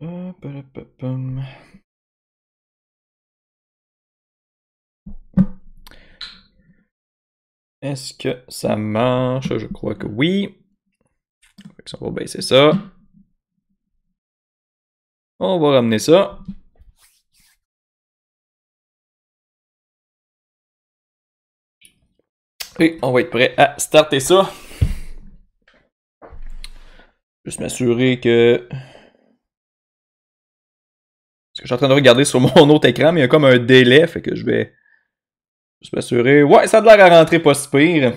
Est-ce que ça marche? Je crois que oui. on va baisser ça. On va ramener ça. Et on va être prêt à starter ça. Juste m'assurer que que je suis en train de regarder sur mon autre écran, mais il y a comme un délai, fait que je vais. m'assurer. Ouais, ça a l'air à rentrer pas si pire.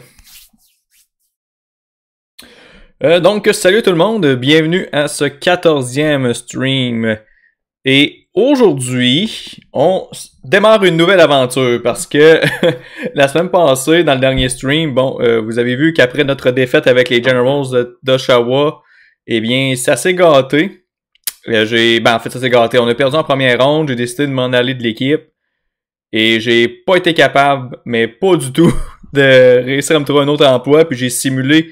Euh, donc, salut tout le monde, bienvenue à ce 14e stream. Et aujourd'hui, on démarre une nouvelle aventure parce que la semaine passée, dans le dernier stream, bon, euh, vous avez vu qu'après notre défaite avec les Generals d'Oshawa, eh bien, ça s'est gâté. Euh, j'ai, ben, en fait, ça s'est gâté. On a perdu en première ronde. J'ai décidé de m'en aller de l'équipe. Et j'ai pas été capable, mais pas du tout, de réussir à me trouver un autre emploi. Puis j'ai simulé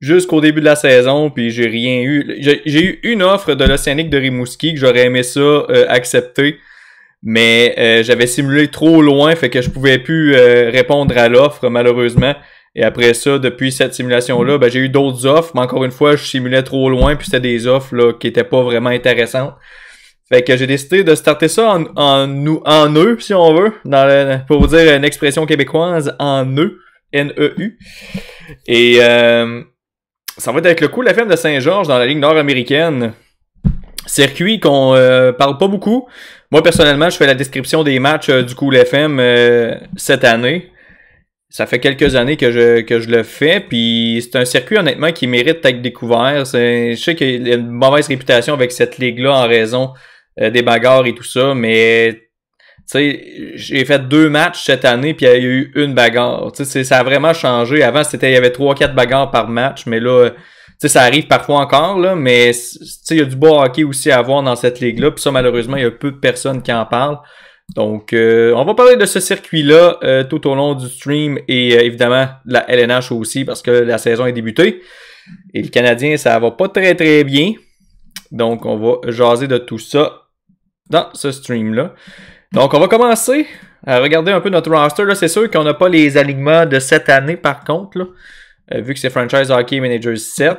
jusqu'au début de la saison, puis j'ai rien eu. J'ai eu une offre de l'Océanique de Rimouski que j'aurais aimé ça euh, accepter, mais euh, j'avais simulé trop loin, fait que je pouvais plus répondre à l'offre malheureusement. Et après ça, depuis cette simulation-là, ben, j'ai eu d'autres offres, mais encore une fois, je simulais trop loin, puis c'était des offres là, qui étaient pas vraiment intéressantes. Fait que j'ai décidé de starter ça en, en, en nœud, e, si on veut, dans pour vous dire une expression québécoise, en eux, N-E-U. Et euh, ça va être avec le coup de la de Saint-Georges dans la Ligue nord-américaine. Circuit qu'on euh, parle pas beaucoup. Moi personnellement, je fais la description des matchs euh, du coup FM euh, cette année ça fait quelques années que je, que je le fais, puis c'est un circuit honnêtement qui mérite d'être découvert. Je sais qu'il y a une mauvaise réputation avec cette ligue-là en raison euh, des bagarres et tout ça, mais j'ai fait deux matchs cette année, puis il y a eu une bagarre. Ça a vraiment changé. Avant, c'était il y avait trois, quatre bagarres par match, mais là, euh, ça arrive parfois encore, là, mais il y a du beau hockey aussi à voir dans cette ligue-là, puis ça, malheureusement, il y a peu de personnes qui en parlent. Donc, euh, on va parler de ce circuit-là euh, tout au long du stream et euh, évidemment la LNH aussi parce que la saison est débutée. Et le Canadien, ça va pas très très bien. Donc, on va jaser de tout ça dans ce stream-là. Donc, on va commencer à regarder un peu notre roster. c'est sûr qu'on n'a pas les alignements de cette année par contre, vu que c'est Franchise Hockey Manager 7.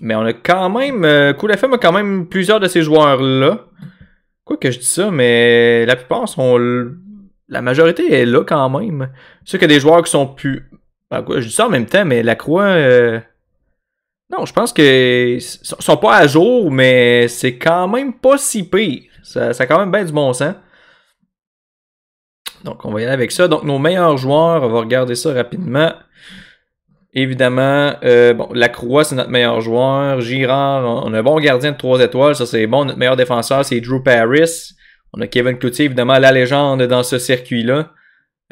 Mais on a quand même, Cool FM a quand même plusieurs de ces joueurs-là. Quoi que je dis ça, mais la plupart sont. La majorité est là quand même. C'est que qu'il y a des joueurs qui sont plus. Ben, quoi, je dis ça en même temps, mais la croix. Euh, non, je pense que sont pas à jour, mais c'est quand même pas si pire. Ça, ça a quand même bien du bon sens. Donc, on va y aller avec ça. Donc, nos meilleurs joueurs, on va regarder ça rapidement. Évidemment, euh, la bon, Lacroix, c'est notre meilleur joueur. Girard, on a un bon gardien de 3 étoiles, ça c'est bon. Notre meilleur défenseur, c'est Drew Paris. On a Kevin Cloutier, évidemment, la légende dans ce circuit-là.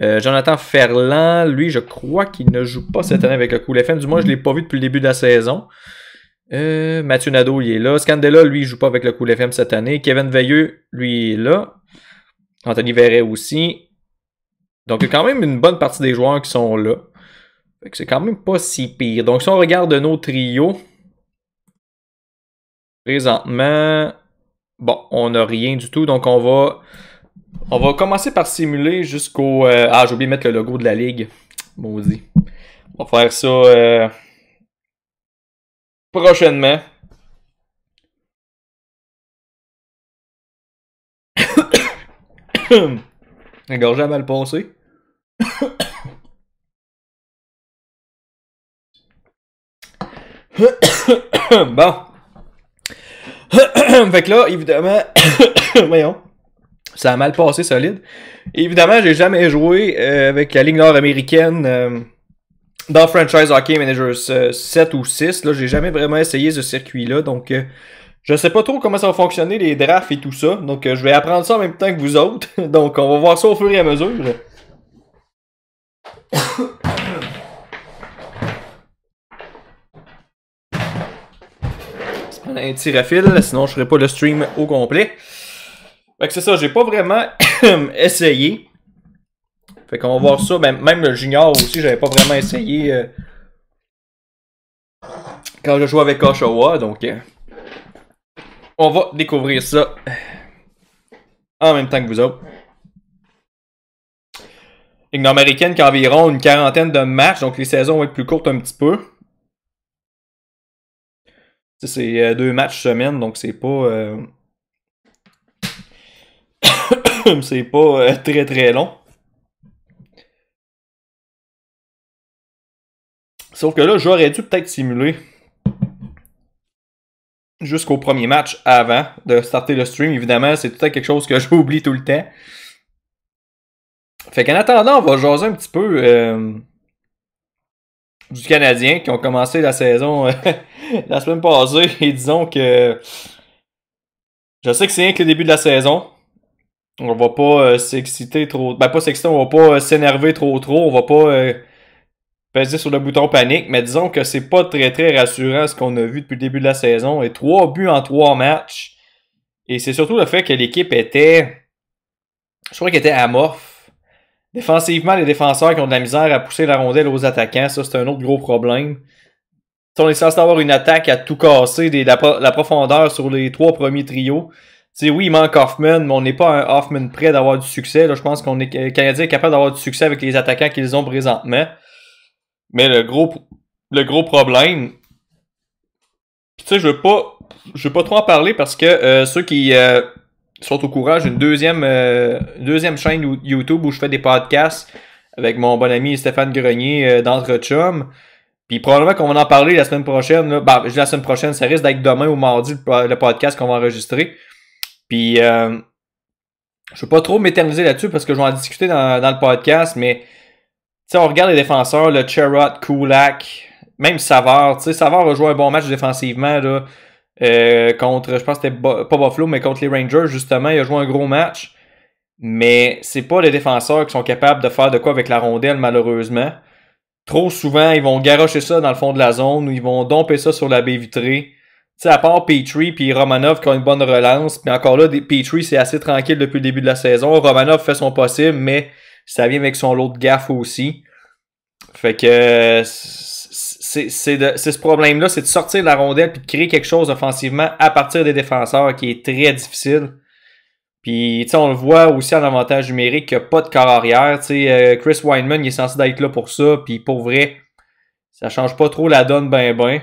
Euh, Jonathan Ferland, lui, je crois qu'il ne joue pas cette année avec le Cool FM. Du moins, je ne l'ai pas vu depuis le début de la saison. Euh, Mathieu Nadeau, il est là. Scandella, lui, il joue pas avec le Cool FM cette année. Kevin Veilleux, lui, est là. Anthony Verret aussi. Donc, il y a quand même une bonne partie des joueurs qui sont là c'est quand même pas si pire. Donc, si on regarde nos trios, présentement, bon, on n'a rien du tout. Donc, on va, on va commencer par simuler jusqu'au. ah, j'ai oublié de mettre le logo de la ligue. Maudit. On va faire ça prochainement. La gorge a mal passé. bon. fait que là, évidemment, voyons, ça a mal passé solide. Évidemment, j'ai jamais joué euh, avec la Ligue nord-américaine euh, dans Franchise Hockey Managers 7 euh, ou 6. Là, j'ai jamais vraiment essayé ce circuit-là, donc je sais pas trop comment ça va fonctionner, les drafts et tout ça. Donc, je vais apprendre ça en même temps que vous autres. donc, on va voir ça au fur et à mesure. un à fil, sinon je ferai pas le stream au complet. Fait c'est ça, j'ai pas vraiment essayé. Fait qu'on va voir ça, ben, même le junior aussi, j'avais pas vraiment essayé euh, quand je jouais avec Oshawa, donc euh, on va découvrir ça en même temps que vous autres. Une américaine qui a environ une quarantaine de matchs, donc les saisons vont être plus courtes un petit peu c'est euh, deux matchs semaine, donc c'est pas. Euh, c'est pas euh, très très long. Sauf que là, j'aurais dû peut-être simuler jusqu'au premier match avant de starter le stream. Évidemment, c'est tout être quelque chose que je oublie tout le temps. Fait qu'en attendant, on va jaser un petit peu du Canadien qui ont commencé la saison euh, la semaine passée. Et disons que je sais que c'est rien que le début de la saison. On va pas euh, s'exciter trop. Ben pas s'exciter, on va pas euh, s'énerver trop trop. On va pas peser sur le bouton panique. Mais disons que c'est pas très très rassurant ce qu'on a vu depuis le début de la saison. Et trois buts en trois matchs. Et c'est surtout le fait que l'équipe était. Je crois qu'elle était amorphe Défensivement, les défenseurs qui ont de la misère à pousser la rondelle aux attaquants, ça, c'est un autre gros problème. on est censé avoir une attaque à tout casser, la, profondeur sur les trois premiers trios. oui, il manque Hoffman, mais on n'est pas un Hoffman prêt d'avoir du succès. je pense qu'on est, le euh, Canadien capable d'avoir du succès avec les attaquants qu'ils ont présentement. Mais le gros, le gros problème, tu sais, je veux pas, je veux pas trop en parler parce que euh, ceux qui, euh, Surtout au courage, une deuxième, euh, deuxième chaîne YouTube où je fais des podcasts avec mon bon ami Stéphane Grenier euh, dans Chum. Puis probablement qu'on va en parler la semaine prochaine. Ben, la semaine prochaine, ça risque d'être demain ou mardi le, podcast qu'on va enregistrer. Puis je euh, je veux pas trop m'éterniser là-dessus parce que je vais en discuter dans, le podcast, mais on regarde les défenseurs, le Cherrod, Kulak, même Savard. Savard a joué un bon match défensivement. Là. Euh, contre, je pense que c'était pas Buffalo, mais contre les Rangers, justement, il a joué un gros match. Mais c'est pas les défenseurs qui sont capables de faire de quoi avec la rondelle, malheureusement. Trop souvent, ils vont garocher ça dans le fond de la zone ou ils vont domper ça sur la baie vitrée. Tu sais, à part Petrie puis Romanov qui ont une bonne relance, mais encore là, Petrie c'est assez tranquille depuis le début de la saison. Romanov fait son possible, mais ça vient avec son lot de gaffe aussi. Fait que c'est ce problème-là, c'est de sortir de la rondelle puis de créer quelque chose offensivement à partir des défenseurs qui est très difficile. Puis, tu sais, on le voit aussi en avantage numérique qu'il n'y a pas de corps arrière. Tu sais, euh, Chris Weinman, il est censé être là pour ça. Puis, pour vrai, ça change pas trop la donne ben ben.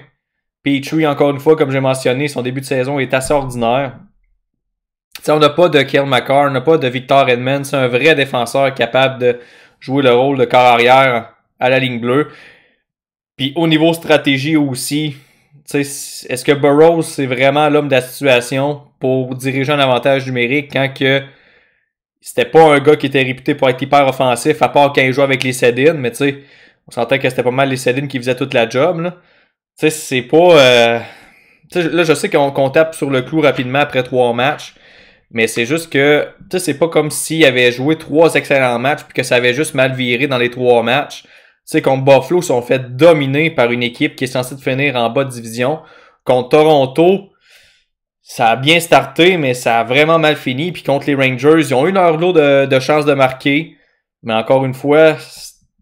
Petrie, encore une fois, comme j'ai mentionné, son début de saison est assez ordinaire. sais on n'a pas de kyle McCarr, on n'a pas de Victor Edmond. C'est un vrai défenseur capable de jouer le rôle de corps arrière à la ligne bleue. Puis au niveau stratégie aussi, est-ce que Burroughs, c'est vraiment l'homme de la situation pour diriger un avantage numérique quand que c'était pas un gars qui était réputé pour être hyper offensif, à part quand il jouait avec les Sedines, mais tu sais, on sentait que c'était pas mal les Sedines qui faisaient toute la job, là. Tu sais, c'est pas... Euh, là, je sais qu'on tape sur le clou rapidement après trois matchs, mais c'est juste que, tu sais, c'est pas comme s'il avait joué trois excellents matchs puis que ça avait juste mal viré dans les trois matchs. Tu sais, contre Buffalo, sont faits dominer par une équipe qui est censée finir en bas de division. Contre Toronto, ça a bien starté, mais ça a vraiment mal fini. Puis contre les Rangers, ils ont une heure lot de, de chances de marquer. Mais encore une fois, tu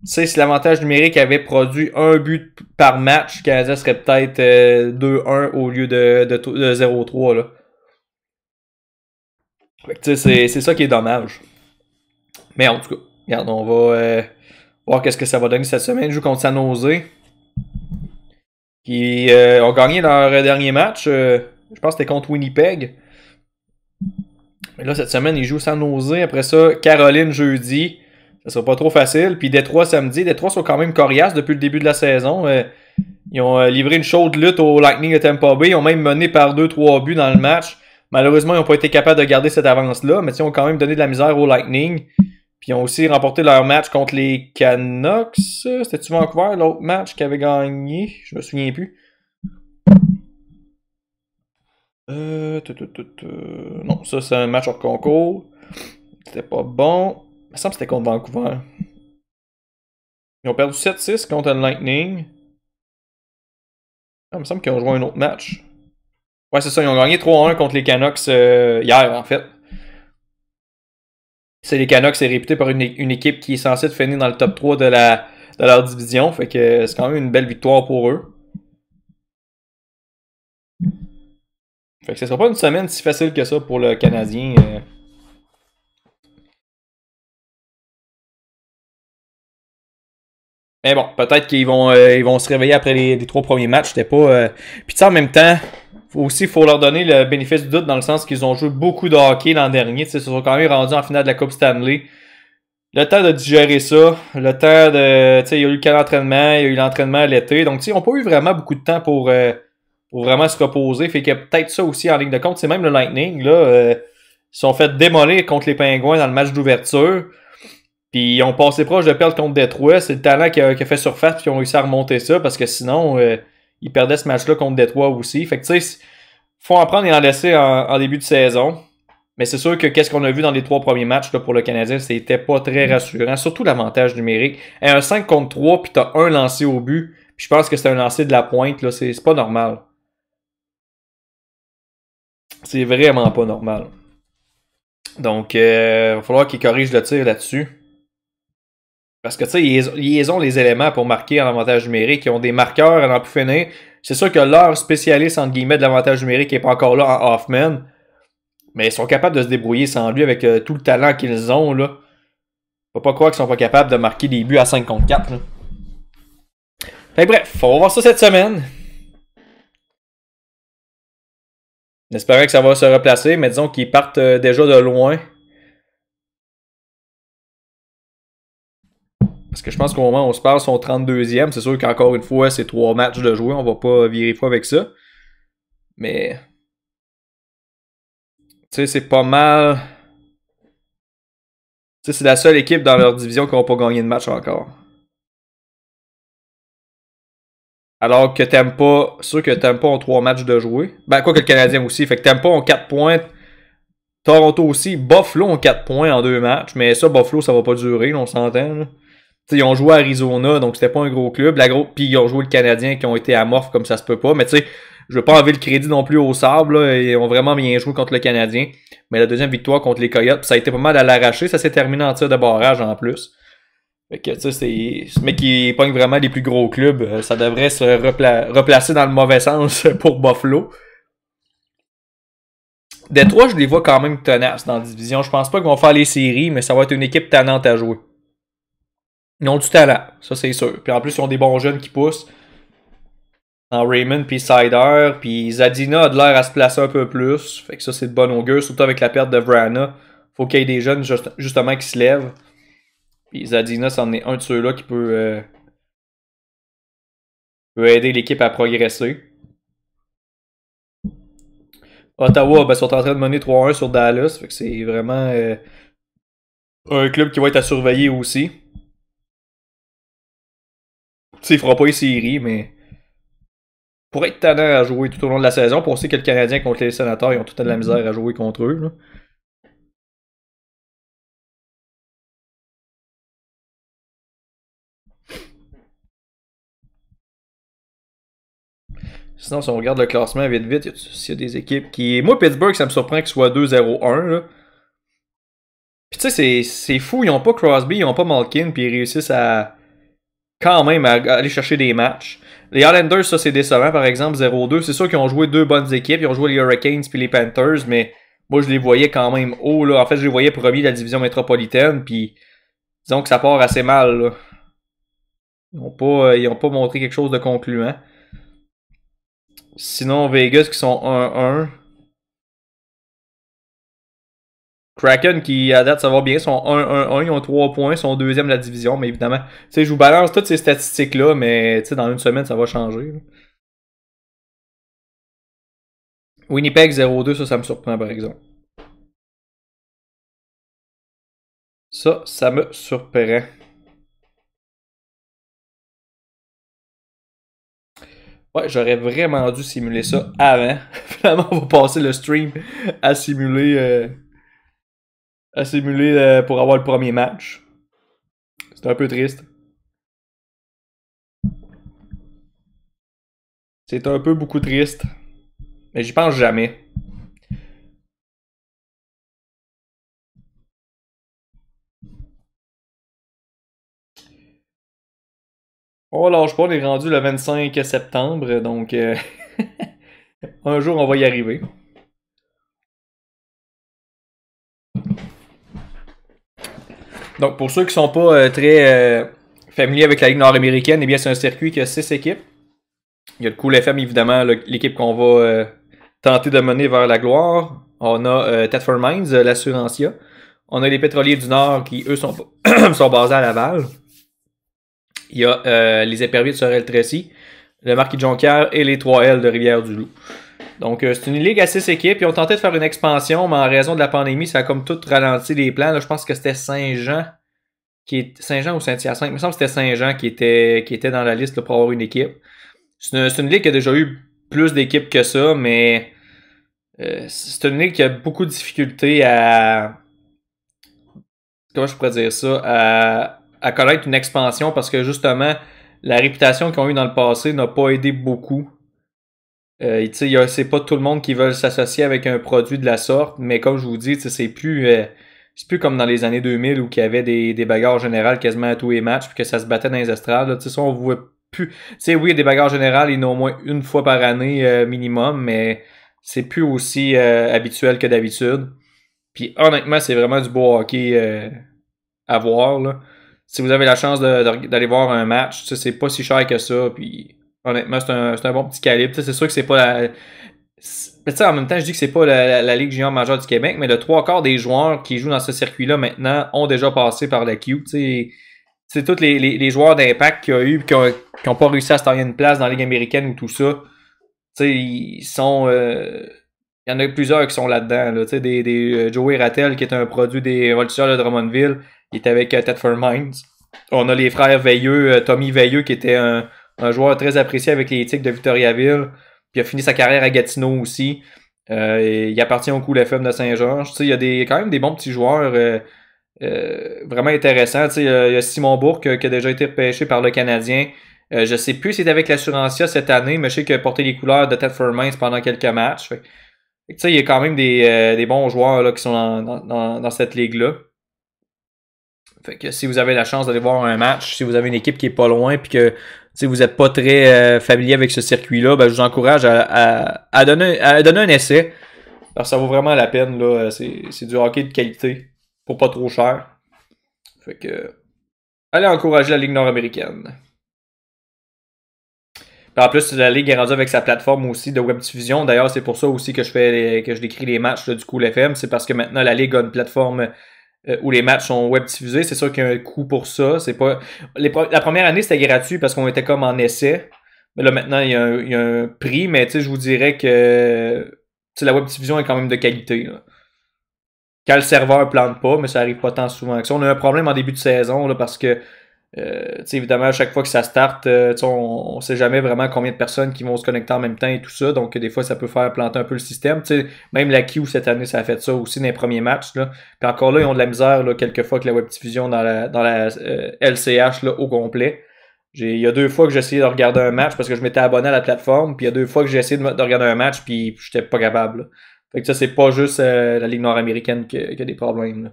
sais, si l'avantage numérique avait produit un but par match, le serait peut-être 2-1 euh, au lieu de, 0-3. Là. Fait c'est, c'est ça qui est dommage. Mais en tout cas, regarde, on va. Euh, voir qu'est-ce que ça va donner cette semaine. Ils jouent contre San Jose. Qui euh, ont gagné leur dernier match. Euh, je pense que c'était contre Winnipeg. Mais là, cette semaine, ils jouent San Jose. Après ça, Caroline jeudi. Ça sera pas trop facile. Puis Détroit samedi. Détroit sont quand même coriaces depuis le début de la saison. Euh, ils ont livré une chaude lutte au Lightning de Tampa Bay. Ils ont même mené par 2-3 buts dans le match. Malheureusement, ils n'ont pas été capables de garder cette avance-là, mais ils ont quand même donné de la misère au Lightning. Puis ils ont aussi remporté leur match contre les Canucks. C'était-tu Vancouver, l'autre match qu'ils avaient gagné? Je me souviens plus. Euh, non, ça c'est un match hors concours. C'était pas bon. Il me semble que c'était contre Vancouver. Ils ont perdu 7-6 contre le Lightning. Ah, il me semble qu'ils ont joué un autre match. Ouais, c'est ça, ils ont gagné 3-1 contre les Canucks euh, hier en fait c'est les Canucks, c'est réputé par une, équipe qui est censée finir dans le top 3 de, la, leur division. Fait que c'est quand même une belle victoire pour eux. Fait que ce sera pas une semaine si facile que ça pour le Canadien. Euh. Mais bon, peut-être qu'ils vont, euh, ils vont se réveiller après les, trois premiers matchs. C'était pas. Euh, puis ça, en même temps, aussi, il faut leur donner le bénéfice du doute dans le sens qu'ils ont joué beaucoup de hockey l'an dernier. ils se sont quand même rendus en finale de la Coupe Stanley. Le temps de digérer ça, le temps de. sais, Il y a eu le camp d'entraînement, il y a eu l'entraînement à l'été. Donc, tu ils n'ont pas eu vraiment beaucoup de temps pour, euh, pour vraiment se reposer. Fait que peut-être ça aussi en ligne de compte. C'est même le Lightning, là. Euh, ils sont fait démolir contre les Pingouins dans le match d'ouverture. Puis ils ont passé proche de perdre contre Detroit. C'est le talent qui a, qui fait surface, puis ils ont réussi à remonter ça parce que sinon. Euh, il perdait ce match-là contre Détroit aussi. Fait que tu sais, faut en prendre et en laisser en, début de saison. Mais c'est sûr que qu'est-ce qu'on a vu dans les trois premiers matchs pour le Canadien, c'était pas très rassurant. Surtout l'avantage numérique. un 5 contre 3, puis t'as un lancé au but. Puis je pense que c'est un lancé de la pointe. C'est pas normal. C'est vraiment pas normal. Donc, il euh, va falloir qu'il corrige le tir là-dessus. Parce que, tu sais, ils, ont les éléments pour marquer en avantage numérique. Ils ont des marqueurs à n'en plus finir. C'est sûr que leur spécialiste, entre guillemets, de l'avantage numérique n'est pas encore là en Hoffman. Mais ils sont capables de se débrouiller sans lui avec euh, tout le talent qu'ils ont, là. Faut pas croire qu'ils sont pas capables de marquer des buts à 5 contre 4, Fait bref, on va voir ça cette semaine. J'espère que ça va se replacer, mais disons qu'ils partent euh, déjà de loin. Parce que je pense qu'au moment où on se parle, son 32e, c'est sûr qu'encore une fois, c'est trois matchs de jouer, on va pas virer fou avec ça. Mais. Tu sais, c'est pas mal. Tu sais, c'est la seule équipe dans leur division qui n'a pas gagné de match encore. Alors que Tampa, sûr que Tampa ont trois matchs de jouer. Ben, quoi que le Canadien aussi. Fait que Tampa ont quatre points. Toronto aussi. Buffalo ont quatre points en deux matchs. Mais ça, Buffalo, ça va pas durer, on s'entend ils ont joué à Arizona, donc c'était pas un gros club. Puis ils ont joué le Canadien qui ont été amorphes comme ça se peut pas. Mais tu sais, je veux pas enlever le crédit non plus au sable. ils ont vraiment bien joué contre le Canadien. Mais la deuxième victoire contre les Coyotes, ça a été pas mal à l'arracher. Ça s'est terminé en tir de barrage en plus. Fait que tu sais, ce mec qui pogne vraiment les plus gros clubs, euh, ça devrait se replacer dans le mauvais sens pour Buffalo. trois, je les vois quand même tenaces dans la division. Je pense pas qu'ils vont faire les séries, mais ça va être une équipe tannante à jouer. Ils ont du talent, ça c'est sûr. Puis en plus, ils ont des bons jeunes qui poussent. En Raymond, puis Sider, puis Zadina a de l'air à se placer un peu plus. Fait que ça, c'est de bonne augure, surtout avec la perte de Vrana. Faut qu'il y ait des jeunes, justement, qui se lèvent. Puis Zadina, c'en est un de ceux-là qui peut, euh, peut aider l'équipe à progresser. Ottawa, ben, ils sont en train de mener 3-1 sur Dallas. Fait que c'est vraiment euh, un club qui va être à surveiller aussi sais, il fera pas ici séries, mais. Pour être talent à jouer tout au long de la saison, pour on sait que le Canadien contre les sénateurs, ils ont tout à la misère à jouer contre eux. Sinon, si on regarde le classement vite vite, s'il y a des équipes qui. Moi, Pittsburgh, ça me surprend qu'ils soit 2-0-1. Puis tu sais, c'est fou, ils n'ont pas Crosby, ils n'ont pas Malkin, puis ils réussissent à, quand même à, aller chercher des matchs. Les Islanders, ça c'est décevant, par exemple, 0-2. C'est sûr qu'ils ont joué deux bonnes équipes. Ils ont joué les Hurricanes puis les Panthers, mais moi je les voyais quand même haut. Là. En fait, je les voyais premier de la division métropolitaine, puis disons que ça part assez mal. Ils n'ont pas, euh, pas montré quelque chose de concluant. Sinon, Vegas qui sont 1-1. Kraken qui, à date, ça va bien, sont 1-1-1, ils ont 3 points, sont deuxième de la division, mais évidemment, tu sais, je vous balance toutes ces statistiques-là, mais tu sais, dans une semaine, ça va changer. Winnipeg 0-2, ça, ça me surprend, par exemple. Ça, ça me surprend. Ouais, j'aurais vraiment dû simuler ça avant. Finalement, on va passer le stream à simuler... Euh, à simuler euh, pour avoir le premier match. C'est un peu triste. C'est un peu beaucoup triste. Mais j'y pense jamais. On oh, lâche pas, on est rendu le 25 septembre, donc euh, un jour on va y arriver. Donc, pour ceux qui ne sont pas euh, très euh, familiers avec la Ligue nord-américaine, eh bien, c'est un circuit qui a 6 équipes. Il y a le Cool FM, évidemment, l'équipe qu'on va euh, tenter de mener vers la gloire. On a Tetford Mines, l'Assurantia. On a les Pétroliers du Nord qui, eux, sont, sont basés à Laval. Il y a les Éperviers de Sorel-Tracy, le Marquis de Jonquière et les 3L de Rivière-du-Loup. Donc, euh, c'est une ligue à 6 équipes. Ils ont tenté de faire une expansion, mais en raison de la pandémie, ça a comme tout ralenti les plans. je pense que c'était Saint-Jean. Qui Saint-Jean ou Saint-Hyacinthe? Il me semble que c'était Saint-Jean qui était, qui était dans la liste pour avoir une équipe. C'est une, ligue qui a déjà eu plus d'équipes que ça, mais euh, c'est une ligue qui a beaucoup de difficultés à. Comment je pourrais dire ça? À, à connaître une expansion parce que justement, la réputation qu'ils ont eue dans le passé n'a pas aidé beaucoup euh, c'est pas tout le monde qui veut s'associer avec un produit de la sorte, mais comme je vous dis, c'est plus, euh, plus comme dans les années 2000 où il y avait des, des bagarres générales quasiment à tous les matchs, puis que ça se battait dans les estrades. Tu sais, on voit plus. Tu sais, oui, des bagarres générales, ils n'ont au moins une fois par année euh, minimum, mais c'est plus aussi euh, habituel que d'habitude. Puis honnêtement, c'est vraiment du beau hockey euh, à voir. Là. Si vous avez la chance d'aller voir un match, c'est pas si cher que ça, puis Honnêtement, c'est un, bon petit calibre. C'est sûr que c'est pas la. en même temps, je dis que c'est pas la, la, Ligue junior majeure du Québec, mais le trois quarts des joueurs qui jouent dans ce circuit-là maintenant ont déjà passé par la Q. C'est tous les, les, joueurs d'impact qu'il y a eu qui n'ont pas réussi à se tailler une place dans la Ligue américaine ou tout ça. Ils sont. Euh, il y en a plusieurs qui sont là-dedans. Là, des, des euh, Joey Rattel, qui est un produit des Voltigeurs de Drummondville, il était avec euh, Tetford Ted On a les frères Veilleux, Tommy Veilleux, qui était un un joueur très apprécié avec les de Victoriaville. Puis il a fini sa carrière à Gatineau aussi. Euh, il appartient au coup FM de Saint-Georges. Tu sais, il y a des, quand même des bons petits joueurs euh, euh, vraiment intéressants. il y a Simon Bourque qui a déjà été repêché par le Canadien. je sais plus si c'est avec l'Assurantia cette année, mais je sais qu'il a porté les couleurs de Ted Furmans pendant quelques matchs. tu il y a quand même des, bons joueurs qui sont dans, cette ligue-là. Fait que si vous avez la chance d'aller voir un match, si vous avez une équipe qui est pas loin puis que si vous n'êtes pas très euh, familier avec ce circuit-là, ben, je vous encourage à, donner, un essai. Alors, ça vaut vraiment la peine. Là. C'est, du hockey de qualité pour pas trop cher. Fait que. Allez encourager la Ligue nord-américaine. en plus, la Ligue est rendue avec sa plateforme aussi de web diffusion. D'ailleurs, c'est pour ça aussi que je décris les matchs du coup l'FM. C'est parce que maintenant la Ligue a une plateforme euh, où les matchs sont web diffusés. C'est sûr qu'il y a un coût pour ça. C'est pas La première année, c'était gratuit parce qu'on était comme en essai. Mais là, maintenant, il y a un, prix. Mais je vous dirais que la web diffusion est quand même de qualité. Quand le serveur plante pas, mais ça arrive pas tant souvent On a un problème en début de saison là, parce que euh, évidemment, à chaque fois que ça start euh, on sait jamais vraiment combien de personnes qui vont se connecter en même temps et tout ça. Donc, des fois, ça peut faire planter un peu le système. même la Q cette année, ça a fait ça aussi dans les premiers matchs. Là. encore là, ils ont de la misère là, quelques fois que la web diffusion dans la, dans la LCH euh, là, au complet. Il y a deux fois que j'ai essayé de regarder un match parce que je m'étais abonné à la plateforme. Puis il y a deux fois que j'ai essayé de, regarder un match, puis j'étais pas capable. Là. Fait que ça, c'est pas juste euh, la Ligue nord-américaine qui, qui, a des problèmes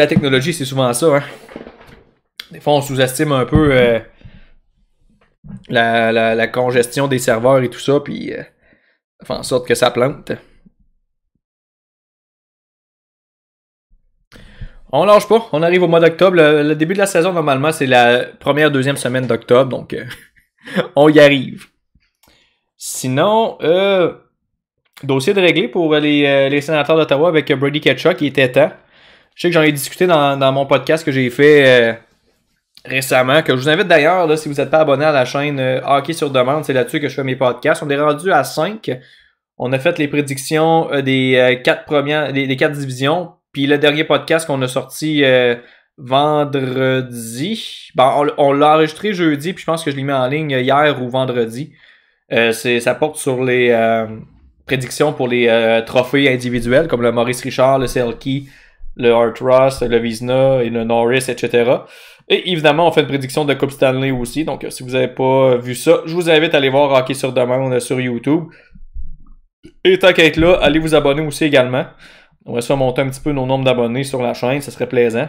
la technologie, c'est souvent ça. Hein. Des fois, on sous-estime un peu euh, la, congestion des serveurs et tout ça, puis euh, fait en sorte que ça plante. On lâche pas, on arrive au mois d'octobre. Le, début de la saison, normalement, c'est la première, deuxième semaine d'octobre, donc euh, on y arrive. Sinon, dossier de régler pour les, sénateurs d'Ottawa avec Brady Ketchup qui était temps. Je sais que j'en ai discuté dans, mon podcast que j'ai fait euh, récemment, que je vous invite d'ailleurs, si vous n'êtes pas abonné à la chaîne euh, Hockey sur demande, c'est là-dessus que je fais mes podcasts. On est rendu à 5. On a fait les prédictions euh, des quatre premières, quatre divisions. Puis le dernier podcast qu'on a sorti vendredi. Ben, on, l'a enregistré jeudi, puis je pense que je l'ai mis en ligne hier ou vendredi. ça porte sur les prédictions pour les trophées individuels, comme le Maurice Richard, le Selkie, le Art Ross, le Vizna et le Norris, etc. Et évidemment, on fait une prédiction de Coupe Stanley aussi. Donc, euh, si vous n'avez pas euh, vu ça, je vous invite à aller voir Hockey sur demande euh, sur YouTube. Et tant qu'être là, allez vous abonner aussi également. On va se monter un petit peu nos nombres d'abonnés sur la chaîne, ce serait plaisant.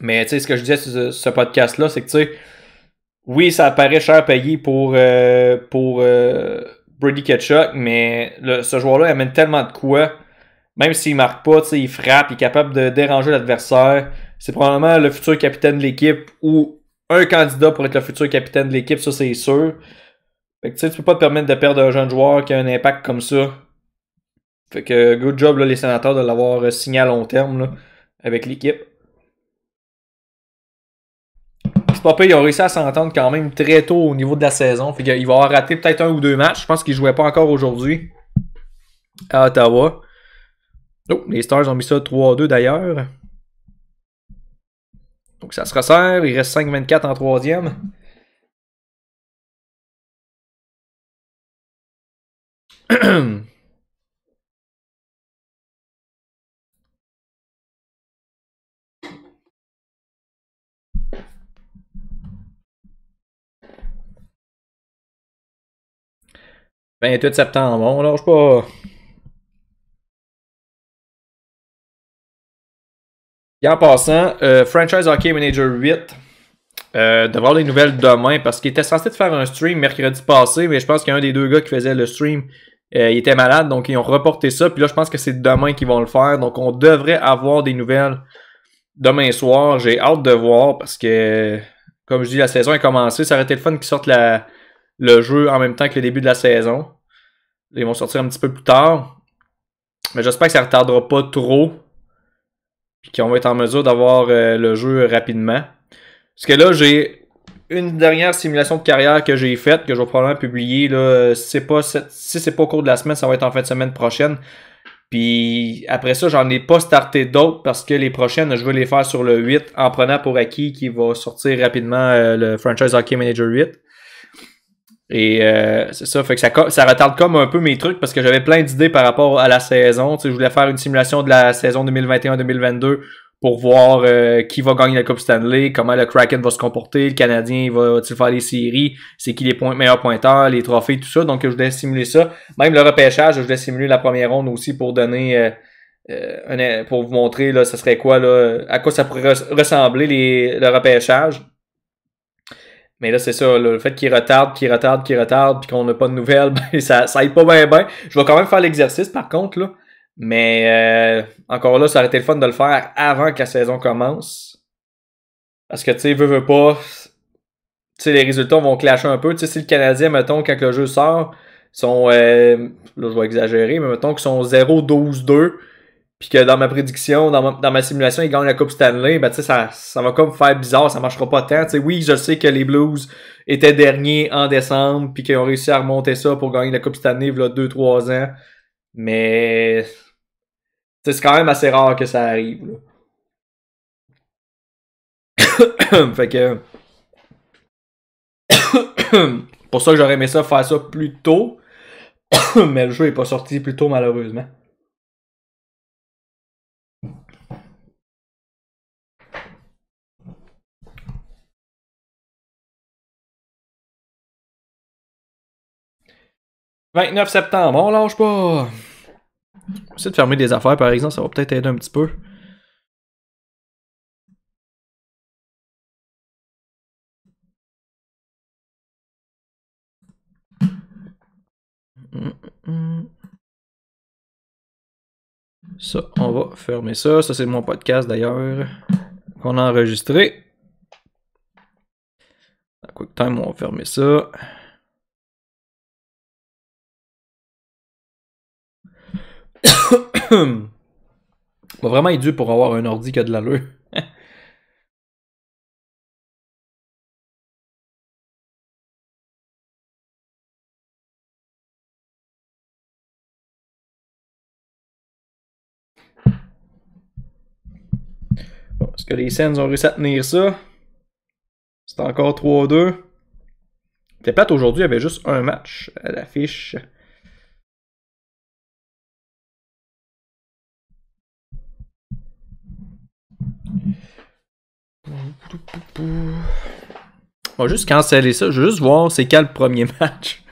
Mais tu sais, ce que je disais sur ce podcast-là, c'est que tu sais, oui, ça paraît cher payé pour, pour Brady Ketchuk, mais ce joueur-là amène tellement de quoi même s'il marque pas, il frappe, il est capable de déranger l'adversaire. C'est probablement le futur capitaine de l'équipe ou un candidat pour être le futur capitaine de l'équipe, ça c'est sûr. Tu que tu peux pas te permettre de perdre un jeune joueur qui a un impact comme ça. Fait que good job les sénateurs de l'avoir euh, signé à long terme avec l'équipe. C'est pas pire, ils ont réussi à s'entendre quand même très tôt au niveau de la saison. Fait qu'il va avoir raté peut-être un ou deux matchs. Je pense qu'il jouait pas encore aujourd'hui à Ottawa. Oh, les Stars ont mis ça 3-2 d'ailleurs. Donc ça se resserre. Il reste 5-24 en troisième. Ben, 28 septembre, on lâche pas. Et en passant, euh, Franchise Hockey Manager 8 euh, voir les nouvelles demain parce qu'il était censé faire un stream mercredi passé, mais je pense qu'un des deux gars qui faisait le stream, euh, il était malade, donc ils ont reporté ça. Puis là, je pense que c'est demain qu'ils vont le faire. Donc on devrait avoir des nouvelles demain soir. J'ai hâte de voir parce que, comme je dis, la saison a commencé Ça aurait été le fun qu'ils sortent la, le jeu en même temps que le début de la saison. Ils vont sortir un petit peu plus tard. Mais j'espère que ça ne retardera pas trop puis qu'on va être en mesure d'avoir euh, le jeu rapidement. Parce que là, j'ai une dernière simulation de carrière que j'ai faite, que je vais probablement publier. Là, si c'est pas si c'est pas au cours de la semaine, ça va être en fin de semaine prochaine. Puis après ça, j'en ai pas starté d'autres parce que les prochaines, je veux les faire sur le 8 en prenant pour acquis qui va sortir rapidement euh, le franchise hockey manager 8. Et euh, c'est ça, fait que ça, ça retarde comme un peu mes trucs parce que j'avais plein d'idées par rapport à la saison. Tu sais, je voulais faire une simulation de la saison 2021-2022 pour voir euh, qui va gagner la Coupe Stanley, comment le Kraken va se comporter, le Canadien va-t-il faire les séries, c'est qui les meilleurs pointeurs, les trophées, tout ça. Donc je voulais simuler ça. Même le repêchage, je voulais simuler la première ronde aussi pour donner... Euh, pour vous montrer là, ce serait quoi là, à quoi ça pourrait ressembler les, le repêchage. Mais là, c'est ça, le fait qu'il retarde, qu'il retarde, qu'il retarde, puis qu'on n'a pas de nouvelles, ben, ça, ça aide pas bien, ben. Je vais quand même faire l'exercice, par contre, là. Mais euh, encore là, ça aurait été le fun de le faire avant que la saison commence. Parce que, tu sais, veut, veut pas, tu sais, les résultats vont clasher un peu. Tu sais, si le Canadien, mettons, quand le jeu sort, sont, euh, là, je vais exagérer, mais mettons qu'ils sont 0-12-2, puis que dans ma prédiction, dans ma, simulation, ils gagnent la Coupe Stanley, ben, tu sais, ça, ça va comme faire bizarre, ça marchera pas tant. Tu sais, oui, je sais que les Blues étaient derniers en décembre, puis qu'ils ont réussi à remonter ça pour gagner la Coupe Stanley, il y 2-3 ans, mais c'est quand même assez rare que ça arrive. fait que... pour ça que j'aurais aimé ça faire ça plus tôt, mais le jeu est pas sorti plus tôt malheureusement. 29 septembre, on lâche pas. Essayer de fermer des affaires, par exemple, ça va peut-être aider un petit peu. Ça, on va fermer ça. Ça, c'est mon podcast d'ailleurs qu'on a enregistré. Dans QuickTime, on va fermer ça. va vraiment être dû pour avoir un ordi qui a de l'allure. bon, Est-ce que les Scènes ont réussi à tenir ça? C'est encore 3-2. Les plate aujourd'hui avait juste un match à l'affiche. On va juste canceller ça. juste voir c'est quand le premier match.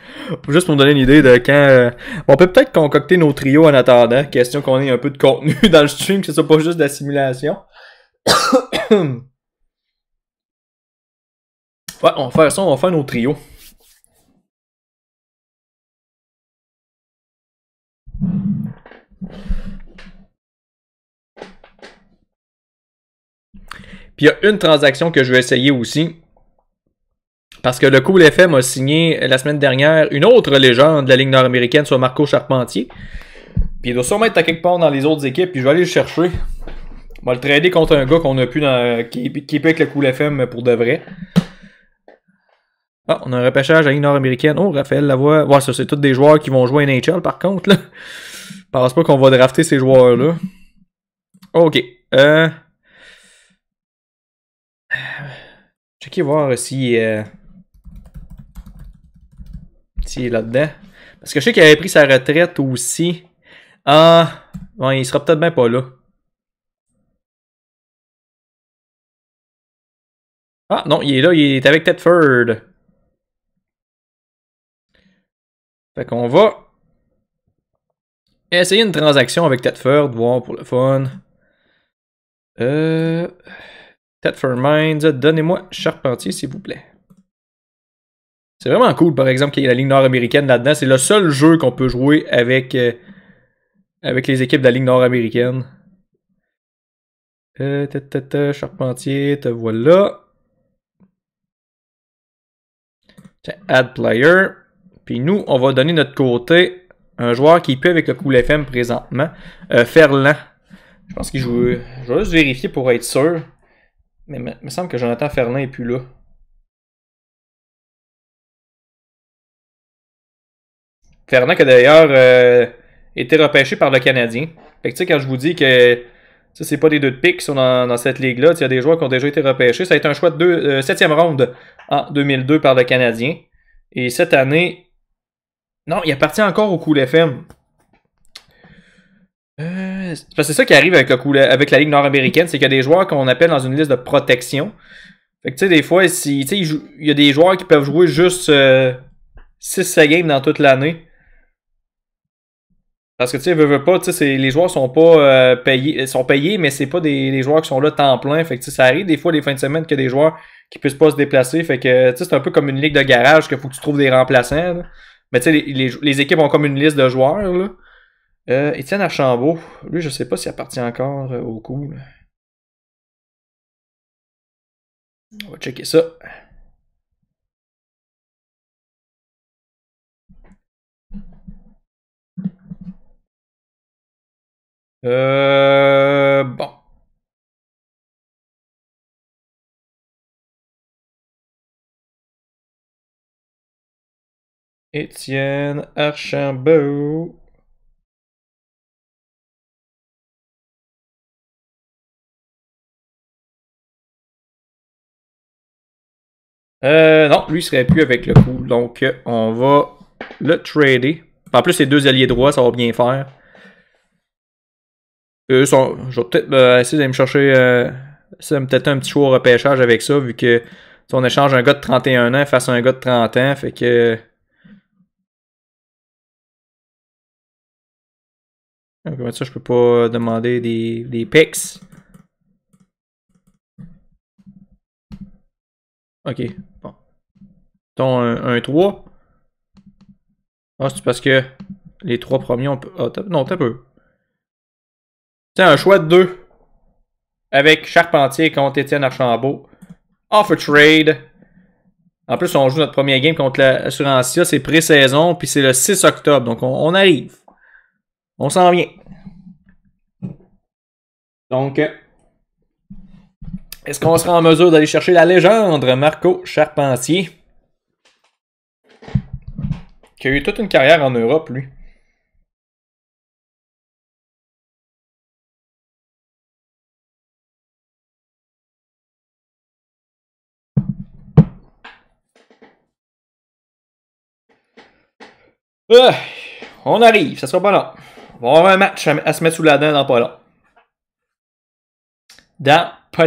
Juste pour me donner une idée de quand. Euh, on peut peut-être concocter nos trios en attendant. Question qu'on ait un peu de contenu dans le stream, que ce soit pas juste de la simulation. ouais, on va faire ça, on va faire nos trios. Puis il y a une transaction que je vais essayer aussi. Parce que le Cool FM a signé la semaine dernière une autre légende de la Ligue nord-américaine, soit Marco Charpentier. Puis il doit sûrement être à quelque part dans les autres équipes, puis je vais aller le chercher. On va le trader contre un gars qu'on a pu... qui, qui est avec le Cool FM pour de vrai. Ah, on a un repêchage à la Ligue nord-américaine. Oh, Raphaël Lavoie. Ouais, ça, c'est tous des joueurs qui vont jouer NHL, par contre. Je Je pense pas qu'on va drafter ces joueurs-là. OK. Euh, Checker voir si. Euh, s'il si est là-dedans. Parce que je sais qu'il avait pris sa retraite aussi. Ah. Bon, il sera peut-être même pas là. Ah non, il est là, il est avec Tedford. Fait qu'on va essayer une transaction avec Tedford, voir pour le fun. Euh. Ted donnez-moi Charpentier, s'il vous plaît. C'est vraiment cool, par exemple, qu'il y ait la Ligue nord-américaine là-dedans. C'est le seul jeu qu'on peut jouer avec, euh, avec les équipes de la Ligue nord-américaine. Euh, Charpentier, te voilà. Add player. Puis nous, on va donner notre côté un joueur qui peut avec le cool FM présentement. Euh, Ferland. Je pense qu'il joue. Je vais juste vérifier pour être sûr. Mais il me semble que Jonathan Fernand est plus là. Fernand qui a d'ailleurs était euh, été repêché par le Canadien. Fait tu sais, quand je vous dis que c'est pas des deux de pique qui sont dans, cette ligue-là, il y a des joueurs qui ont déjà été repêchés. Ça a été un choix de euh, septième ronde en 2002 par le Canadien. Et cette année, non, il appartient encore au de FM. Euh, c'est ça qui arrive avec, la Ligue nord-américaine, c'est qu'il y a des joueurs qu'on appelle dans une liste de protection. tu sais, des fois, si, il y a des joueurs qui peuvent jouer juste 6-7 euh, games dans toute l'année. Parce que tu sais, pas, les joueurs sont pas euh, payés, sont payés, mais c'est pas des, joueurs qui sont là temps plein. Fait ça arrive des fois les fins de semaine que des joueurs qui puissent pas se déplacer. Fait que c'est un peu comme une ligue de garage qu'il faut que tu trouves des remplaçants. Mais les, les, équipes ont comme une liste de joueurs. Là. Euh, Étienne Archambault, lui, je ne sais pas s'il appartient encore euh, au coup. On va checker ça. Euh, bon. Étienne Archambault. Euh, non, lui, il serait plus avec le coup. Donc, on va le trader. En plus, les deux alliés droits, ça va bien faire. Eux sont, je vais peut-être euh, essayer d'aller me chercher peut-être un petit choix au repêchage avec ça, vu que si on échange un gars de 31 ans face à un gars de 30 ans, fait que. Ah, comment ça, je peux pas demander des, des picks? Ok, bon. Ton un, 3. Ah, c'est parce que les trois premiers, on peut. Ah, non, t'as peu. Tiens, un choix de deux. Avec Charpentier contre Étienne Archambault. Offer trade. En plus, on joue notre premier game contre Surancia. C'est pré-saison, puis c'est le 6 octobre. Donc, on arrive. On s'en vient. Donc, est-ce qu'on sera en mesure d'aller chercher la légende, Marco Charpentier? Qui a eu toute une carrière en Europe, lui. Euh, on arrive, ça sera pas long. On va avoir un match à, se mettre sous la dent dans pas Dans pas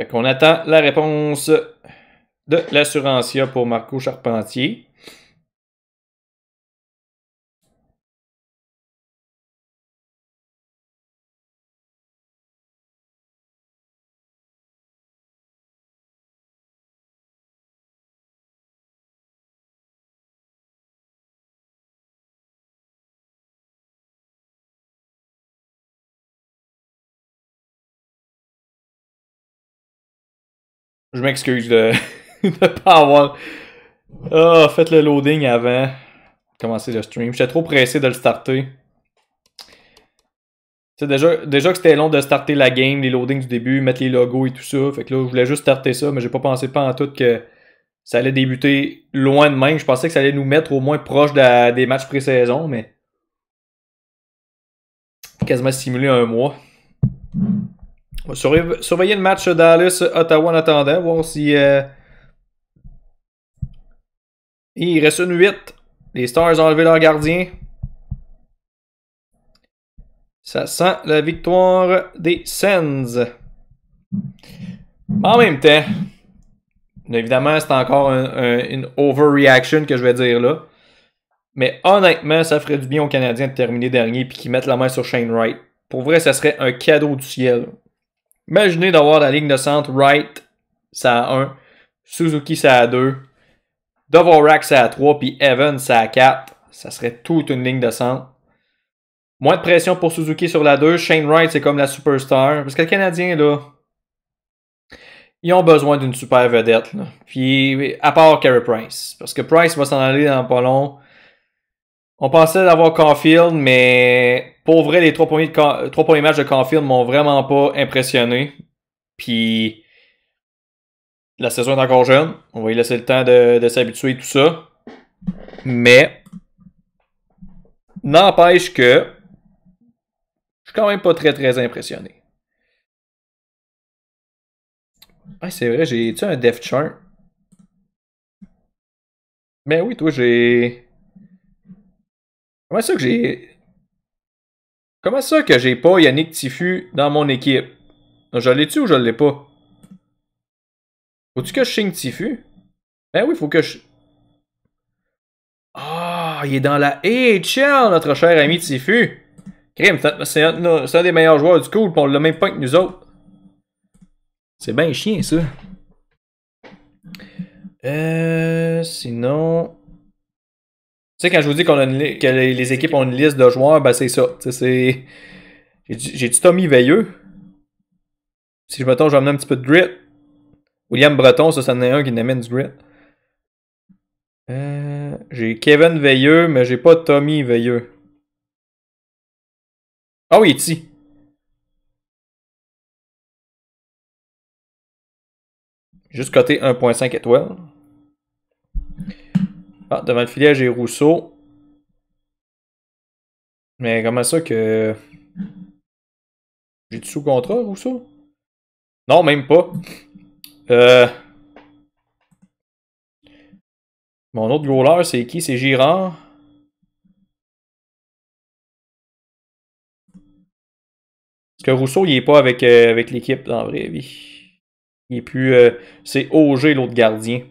On qu'on attend la réponse de l'assurantia pour Marco Charpentier. Je m'excuse de ne pas avoir. Ah, oh, faites le loading avant de commencer le stream. J'étais trop pressé de le starter. C'est déjà, déjà que c'était long de starter la game, les loadings du début, mettre les logos et tout ça. Fait que là, je voulais juste starter ça, mais j'ai pas pensé pas en tout que ça allait débuter loin de même. Je pensais que ça allait nous mettre au moins proche des matchs pré-saison, mais quasiment simulé un mois surveiller le match Dallas-Ottawa en attendant, voir si. Euh, il reste une 8. Les Stars ont enlevé leur gardien. Ça sent la victoire des Sens. En même temps, évidemment, c'est encore une overreaction que je vais dire là. Mais honnêtement, ça ferait du bien aux Canadiens de terminer dernier et qu'ils mettent la main sur Shane Wright. Pour vrai, ça serait un cadeau du ciel. Imaginez d'avoir la ligne de centre Wright, ça a 1, Suzuki, ça a 2, Dvorak, ça a 3, puis Evans, ça a 4. Ça serait toute une ligne de centre. Moins de pression pour Suzuki sur la 2. Shane Wright, c'est comme la superstar. Parce que les Canadiens, là, ils ont besoin d'une super vedette. Là. Puis, à part Carey Price. Parce que Price va s'en aller dans pas long. On pensait d'avoir Caulfield, mais pour vrai, les trois premiers, de, matchs de confirme m'ont vraiment pas impressionné. Puis la saison est encore jeune. On va lui laisser le temps de, s'habituer s'habituer tout ça. Mais n'empêche que je suis quand même pas très très impressionné. Ah, c'est vrai, j'ai-tu un def chart? Mais ben oui, toi, j'ai. Comment est-ce que j'ai. Comment ça que j'ai pas Yannick Tifu dans mon équipe? Je l'ai-tu ou je l'ai pas? Faut-tu que je signe Tifu? Ben oui, faut que je... Ah, il est dans la HL, notre cher ami Tifu. Crime, c'est un, des meilleurs joueurs du coup, pour on l'a même pas que nous autres. C'est bien chien, ça. Euh, sinon... Tu sais, quand je vous dis qu'on a que les équipes ont une liste de joueurs, ben c'est ça. J'ai du Tommy Veilleux. Si je me trompe, je vais amener un petit peu de grit. William Breton, ça, ça en est un qui amène du grit. Euh, j'ai Kevin Veilleux, mais j'ai pas Tommy Veilleux. Ah oui, ici. Juste côté 1.5 étoiles. Ah, devant le filet, j'ai Rousseau. Mais comment ça que. jai du sous contrat, Rousseau? Non, même pas. Euh. Mon autre goaler, c'est qui? C'est Girard. Parce que Rousseau, il est pas avec, euh, avec l'équipe dans la vraie vie. Il est plus. Euh, c'est OG, l'autre gardien.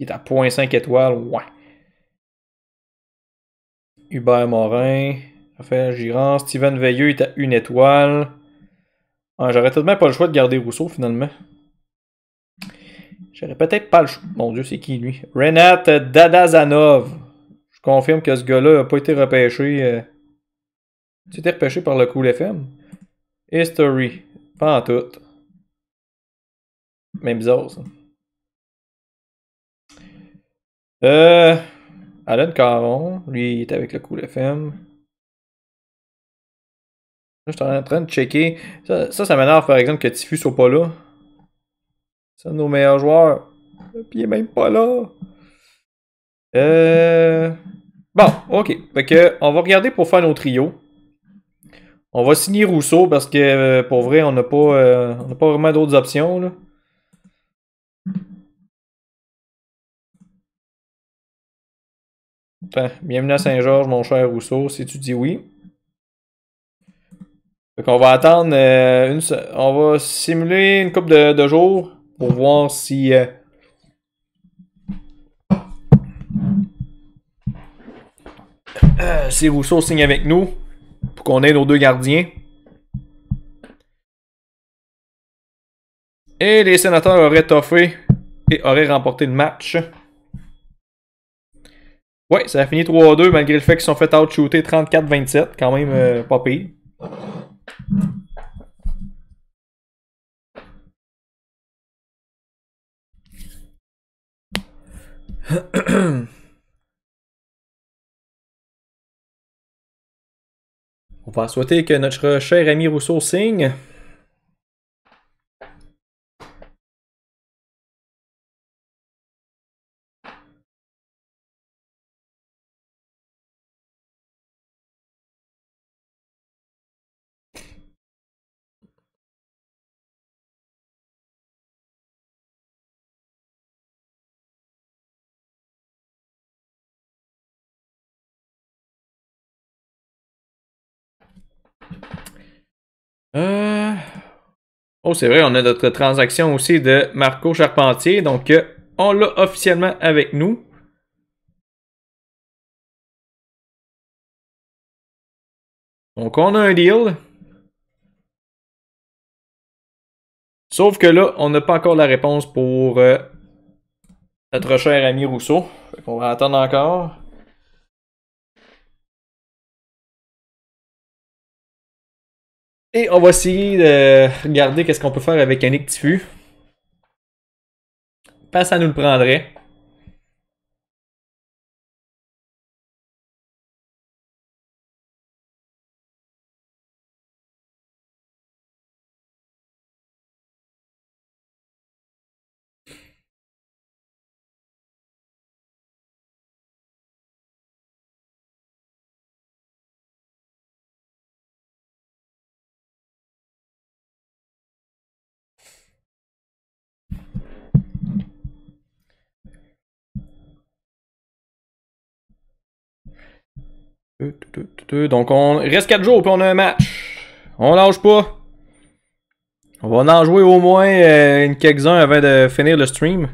Il est à 0.5 étoiles, ouais. Hubert Morin, Raphaël Girard, Steven Veilleux est à 1 étoile. Ah, j'aurais peut-être même pas le choix de garder Rousseau finalement. J'aurais peut-être pas le choix. Mon Dieu, c'est qui lui Renat Dadazanov. Je confirme que ce gars-là n'a pas été repêché. C'était euh, été repêché par le Cool FM History. Pas en tout. Même bizarre ça. Euh, Alan Caron, lui, il est avec le Cool FM. je suis en train de checker. Ça, ça, m'énerve par exemple que Tiffus soit pas là. C'est un de nos meilleurs joueurs. Puis il est même pas là. Euh. Bon, ok. Fait que, euh, on va regarder pour faire nos trios. On va signer Rousseau parce que euh, pour vrai, on n'a pas, euh, pas vraiment d'autres options. Là. Bienvenue à Saint-Georges, mon cher Rousseau. Si tu dis oui. Donc qu'on va attendre euh, On va simuler une coupe de, jours pour voir si. Euh, euh, si Rousseau signe avec nous pour qu'on ait nos deux gardiens. Et les sénateurs auraient toffé et auraient remporté le match. Ouais, ça a fini 3-2 malgré le fait qu'ils sont fait out 34-27. Quand même euh, pas pire. On va souhaiter que notre cher ami Rousseau signe. Euh, oh, c'est vrai, on a notre transaction aussi de Marco Charpentier. Donc, euh, on l'a officiellement avec nous. Donc, on a un deal. Sauf que là, on n'a pas encore la réponse pour euh, notre cher ami Rousseau. qu'on va attendre encore. Et on va essayer de regarder qu'est-ce qu'on peut faire avec un Tifu. Pense ça nous le prendrait. Donc, on reste 4 jours, puis on a un match. On lâche pas. On va en jouer au moins euh, une quelques-uns avant de finir le stream.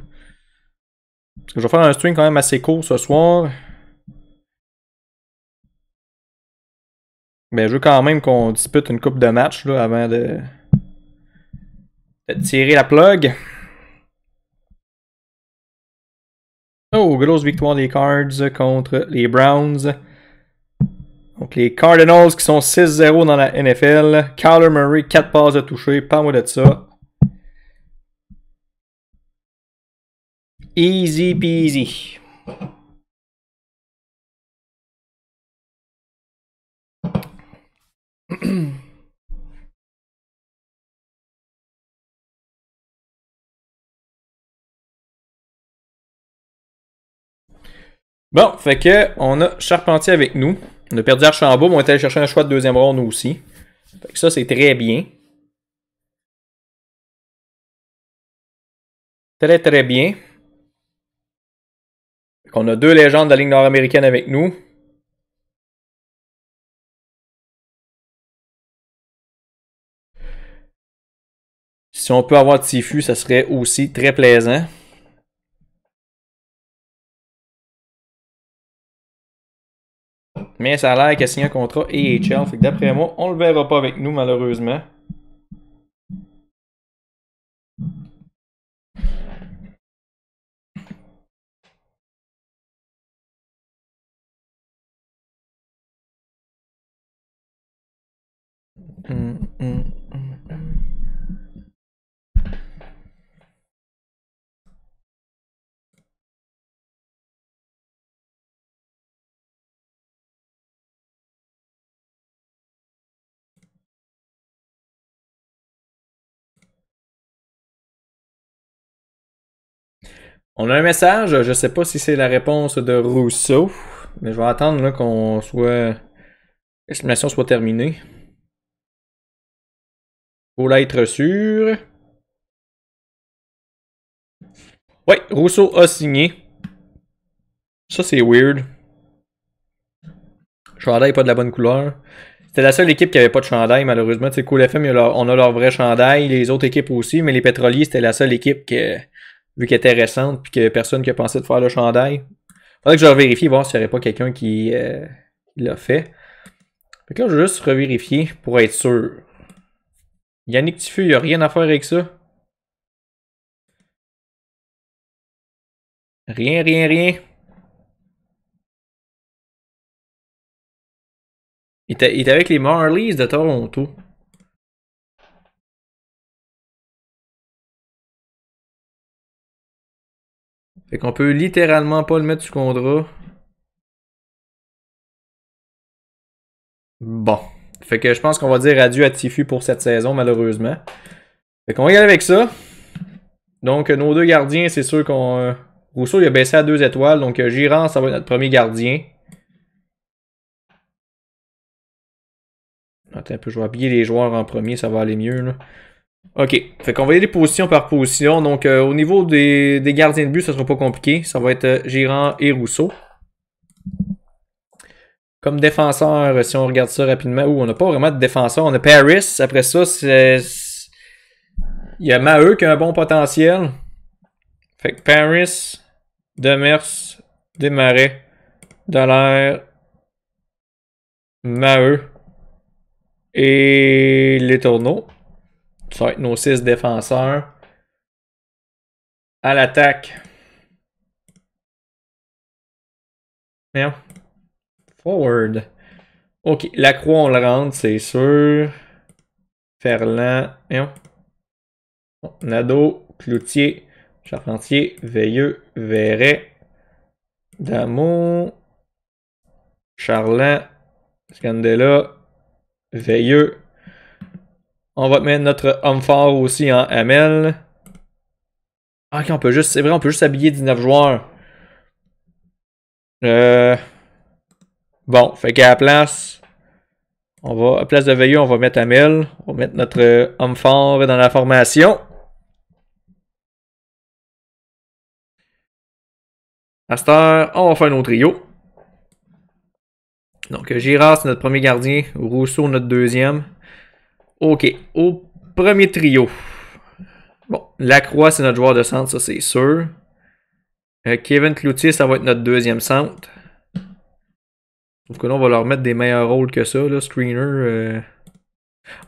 je vais faire un stream quand même assez court ce soir. Mais je veux quand même qu'on dispute une coupe de match avant de tirer la plug. Oh, grosse victoire des Cards contre les Browns. Donc les Cardinals qui sont 6-0 dans la NFL. Kyler Murray, 4 passes de toucher. Pas moi de ça. Easy peasy. Bon, fait que on a Charpentier avec nous. On a perdu Archambault, mais on est allé chercher un choix de deuxième nous aussi. ça, c'est très bien. Très, très bien. On a deux légendes de la Ligue nord-américaine avec nous. Si on peut avoir Tiffu, ça serait aussi très plaisant. Mais ça a l'air qu'il a signé un contrat AHL. Fait que d'après moi, on le verra pas avec nous, malheureusement. Hum, hum. On a un message, je sais pas si c'est la réponse de Rousseau, mais je vais attendre qu'on soit. L'exclamation soit terminée. Pour l'être sûr. Oui, Rousseau a signé. Ça, c'est weird. Chandail pas de la bonne couleur. C'était la seule équipe qui avait pas de chandail, malheureusement. C'est cool FM, on a leur vrai chandail. Les autres équipes aussi, mais les pétroliers, c'était la seule équipe qui vu qu'elle était récente puis que personne qui a pensé de faire le chandail. Faudrait que je vérifie voir s'il n'y aurait pas quelqu'un qui euh, l'a fait. Fait que là, je vais juste revérifier pour être sûr. Yannick Tifu, il n'y a rien à faire avec ça. Rien, rien, rien. Il était avec les Marlies de Toronto. Fait qu'on peut littéralement pas le mettre sous contrat. Bon. Fait que je pense qu'on va dire adieu à Tifu pour cette saison, malheureusement. Fait qu'on va y aller avec ça. Donc, nos deux gardiens, c'est sûr qu'on. Euh, Rousseau, il a baissé à deux étoiles. Donc, euh, Girard, ça va être notre premier gardien. Attends un peu, je vais habiller les joueurs en premier, ça va aller mieux. Là. OK. Fait qu'on va y aller position par position. Donc, euh, au niveau des, gardiens de but, ça sera pas compliqué. Ça va être euh, Gérard et Rousseau. Comme défenseur, euh, si on regarde ça rapidement, où on n'a pas vraiment de défenseur. On a Paris. Après ça, c'est. Il y a Maheu qui a un bon potentiel. Fait que Paris, Demers, Desmarais, Dallaire, Maheu et les tourneaux. Ça va être nos six défenseurs. À l'attaque. Forward. OK. La croix, on le rentre, c'est sûr. Ferland. Merde. Nado, Cloutier, Charpentier, Veilleux, Verret, Damon, Charlin, Scandella, Veilleux, on va mettre notre homme fort aussi en ML. Ah, ok, peut juste. C'est vrai, on peut juste habiller 19 joueurs. Euh. Bon, fait qu'à la place. On va, à place de Veilleux, on va mettre Amel. On va mettre notre homme fort dans la formation. À on va faire nos trio. Donc, Giras, c'est notre premier gardien. Rousseau, notre deuxième. OK. Au premier trio. Bon, Lacroix, c'est notre joueur de centre, ça c'est sûr. Euh, Kevin Cloutier, ça va être notre deuxième centre. Sauf que là, on va leur mettre des meilleurs rôles que ça, là. Screener. Euh.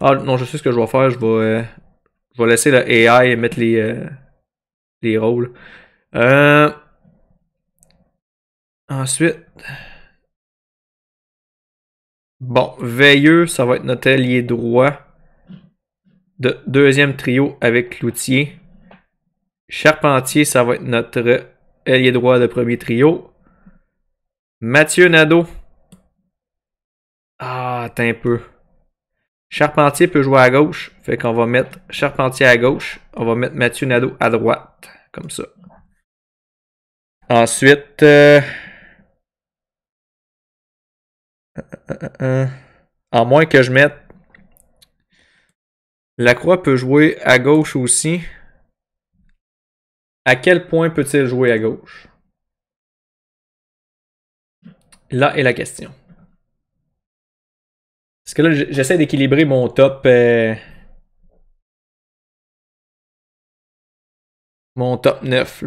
Ah non, je sais ce que je vais faire. Je vais, euh, je vais laisser la AI mettre les, les rôles. Ensuite. Bon, Veilleux, ça va être notre allié droit de deuxième trio avec l'outil. Charpentier, ça va être notre ailier droit de premier trio. Mathieu Nadeau. Ah, attends un peu. Charpentier peut jouer à gauche. Fait qu'on va mettre Charpentier à gauche. On va mettre Mathieu Nadeau à droite. Comme ça. Ensuite. Euh, euh, euh, en moins que je mette la croix peut jouer à gauche aussi. À quel point peut-il jouer à gauche? Là est la question. Parce que là, j'essaie d'équilibrer mon top. Euh, mon top 9.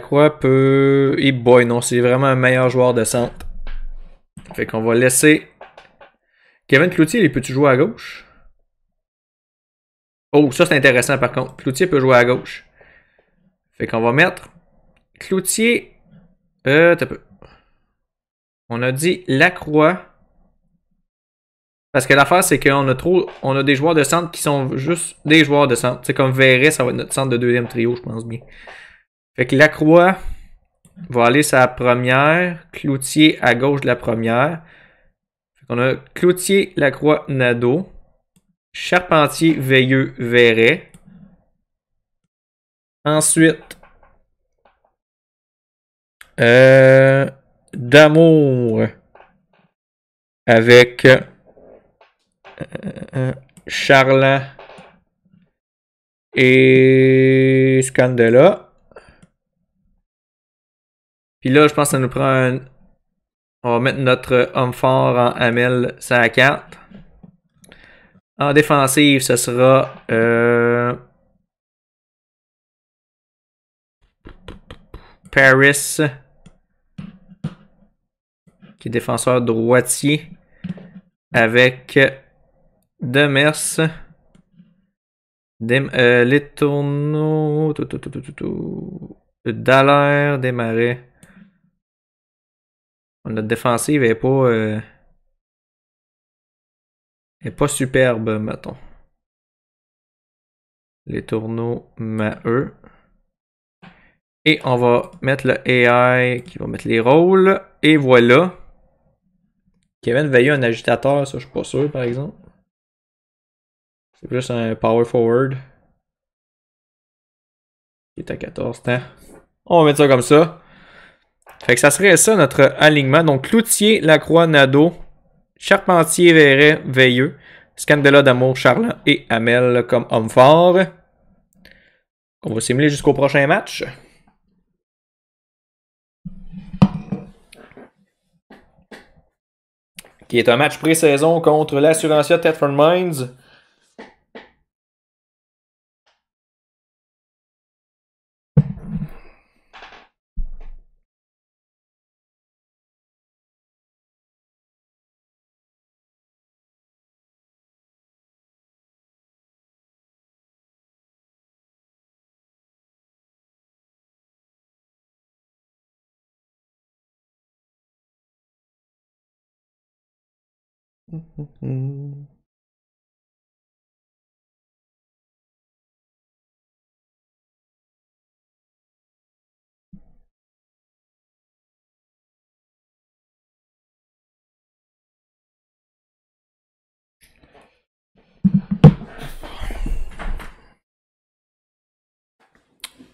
croix peut. Et boy, non, c'est vraiment un meilleur joueur de centre. Fait qu'on va laisser. Kevin Cloutier, il peut-tu jouer à gauche? Oh, ça c'est intéressant par contre. Cloutier peut jouer à gauche. Fait qu'on va mettre Cloutier. Euh, t'as peu. On a dit la croix. Parce que l'affaire, c'est qu'on a trop. On a des joueurs de centre qui sont juste des joueurs de centre. C'est comme Verret, ça va être notre centre de deuxième trio, je pense bien. Fait que Lacroix va aller sa première, Cloutier à gauche de la première. Fait qu'on a Cloutier, Croix, Nado, Charpentier, Veilleux, Verret. Ensuite, euh, D'amour avec euh, euh, Charlin. et Scandella. Puis là, je pense que ça nous prend un... On va mettre notre homme fort en Amel, ça à 4. En défensive, ce sera... Euh, Paris, qui est défenseur droitier, avec Demers, Dem euh, tout, Dallaire, Desmarais, notre défensive est pas. Euh, pas superbe, mettons. Les tourneaux eux. Et on va mettre le AI qui va mettre les rôles. Et voilà. Kevin Veilleux, un agitateur, ça je suis pas sûr par exemple. C'est plus un power forward. Il est à 14 temps. On va mettre ça comme ça. Fait que ça serait ça notre alignement. Donc Cloutier, Lacroix, Nado, Charpentier, Verret, Veilleux, Scandella d'Amour, Charlin et Amel comme homme fort. On va simuler jusqu'au prochain match. Qui est un match pré-saison contre l'assurance Tetford Mines.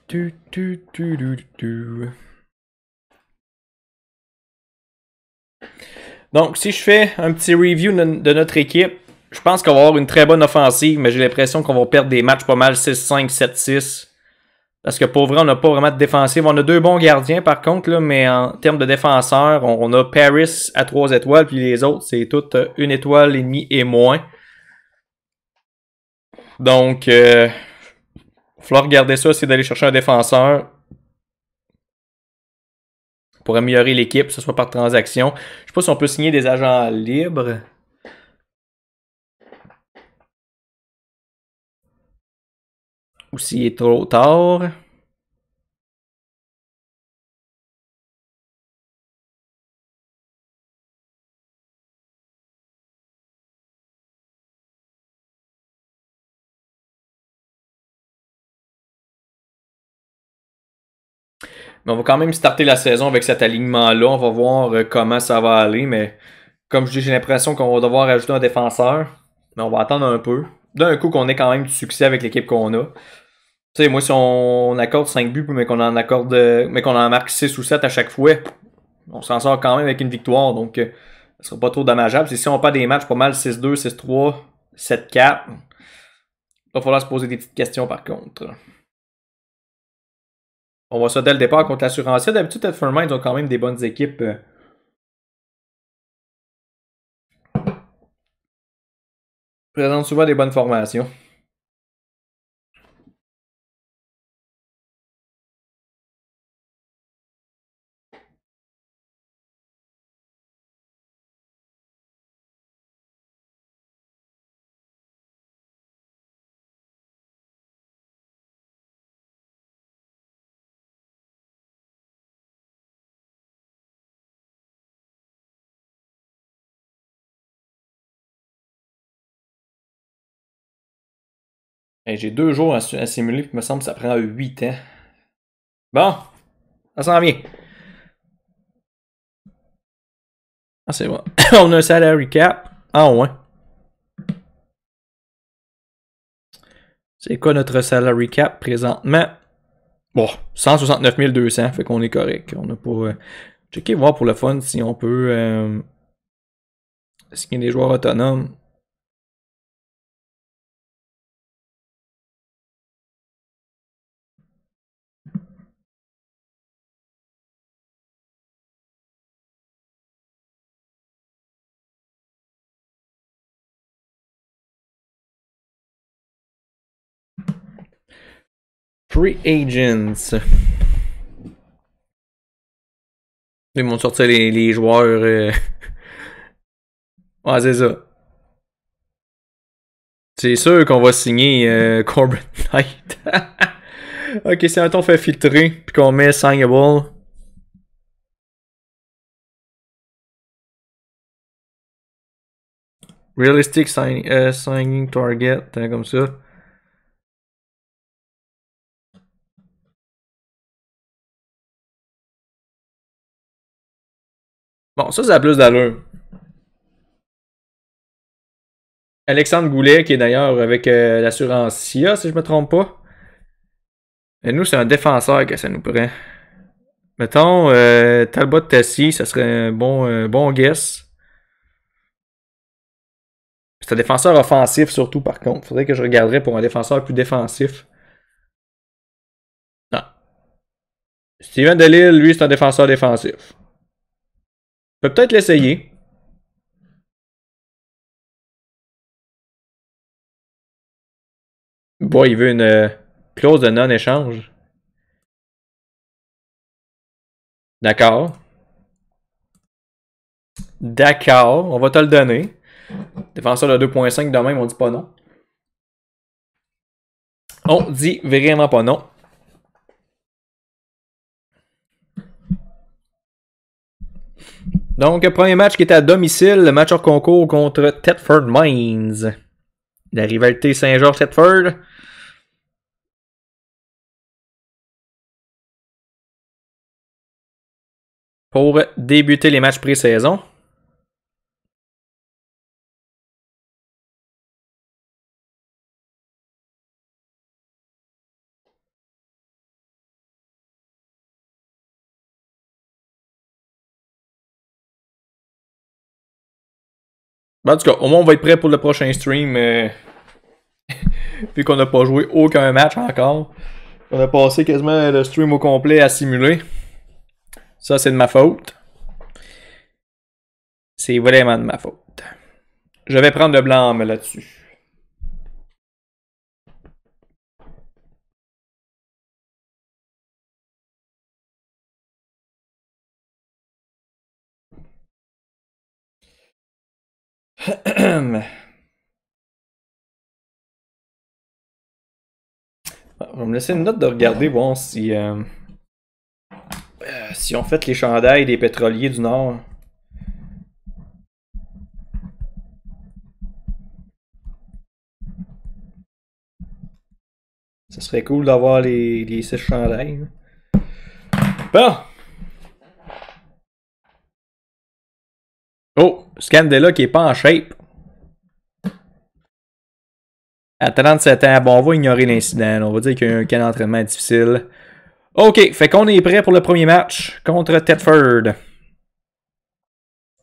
do do do do do. Donc, si je fais un petit review de notre équipe, je pense qu'on va avoir une très bonne offensive, mais j'ai l'impression qu'on va perdre des matchs pas mal 6-5, 7-6. Parce que pour vrai, on n'a pas vraiment de défensive. On a deux bons gardiens par contre, là, mais en termes de défenseurs, on, a Paris à 3 étoiles, puis les autres, c'est toutes euh, une étoile et demie et moins. Donc, il va falloir regarder ça, c'est d'aller chercher un défenseur pour améliorer l'équipe, ce soit par transaction. Je sais pas si on peut signer des agents libres. Ou s'il est trop tard. Mais on va quand même starter la saison avec cet alignement-là. On va voir euh, comment ça va aller. Mais comme je dis, j'ai l'impression qu'on va devoir ajouter un défenseur. Mais on va attendre un peu. D'un coup, qu'on ait quand même du succès avec l'équipe qu'on a. Tu sais, moi, si on, accorde 5 buts, mais qu'on en accorde, mais qu'on en marque 6 ou 7 à chaque fois, on s'en sort quand même avec une victoire. Donc, ce euh, ne sera pas trop dommageable. Si on pas des matchs pas mal 6-2, 6-3, 7-4, il va falloir se poser des petites questions par contre. On voit ça dès le départ contre l'assurance. D'habitude, Edfurman, ils ont quand même des bonnes équipes. Euh. Présente souvent des bonnes formations. J'ai deux jours à, simuler, puis il me semble que ça prend huit ans. Bon, ça s'en vient. Ah, c'est bon. On a un salary cap. en ah, ouais. C'est quoi notre salary cap présentement? Bon, 169 200, fait qu'on est correct. On a pour... Euh, checker voir pour le fun si on peut. Est-ce euh, qu'il y a des joueurs autonomes. Free Agents. Ils vont sortir les, joueurs. Euh. Ouais, c'est ça. C'est sûr qu'on va signer Corbett euh, Corbin Knight. ok, si un on fait filtrer, puis qu'on met signable. Realistic euh, signing target, hein, comme ça. Bon, ça, ça a plus d'allure. Alexandre Goulet, qui est d'ailleurs avec euh, l'assurance SIA, si je me trompe pas. Et nous, c'est un défenseur que ça nous prend. Mettons, euh, Talbot Tassi, ça serait un bon, bon guess. C'est un défenseur offensif surtout, par contre. Faudrait que je regarderais pour un défenseur plus défensif. Non. Steven Delille, lui, c'est un défenseur défensif peut être l'essayer. Bon, il veut une euh, clause de non-échange. D'accord. D'accord, on va te le donner. Défenseur de 2.5, demain. même, on dit pas non. On dit vraiment pas non. Donc, premier match qui est à domicile, le match hors concours contre Thetford Mines. La rivalité Saint-Georges-Thetford. Pour débuter les matchs pré-saison. en tout cas, au moins on va être prêt pour le prochain stream. Vu euh, Puis qu'on n'a pas joué aucun match encore. On a passé quasiment le stream au complet à simuler. Ça, c'est de ma faute. C'est vraiment de ma faute. Je vais prendre le blâme là-dessus. On va me laisser une note de regarder bon si euh, euh, si on fait les chandails des pétroliers du Nord. Ce serait cool d'avoir les, les six chandails. Hein. Bon! Oh, Scandella qui est pas en shape. À 37 ans, bon, on va ignorer l'incident. On va dire qu'il y a un difficile. OK, fait qu'on est prêt pour le premier match contre Tedford.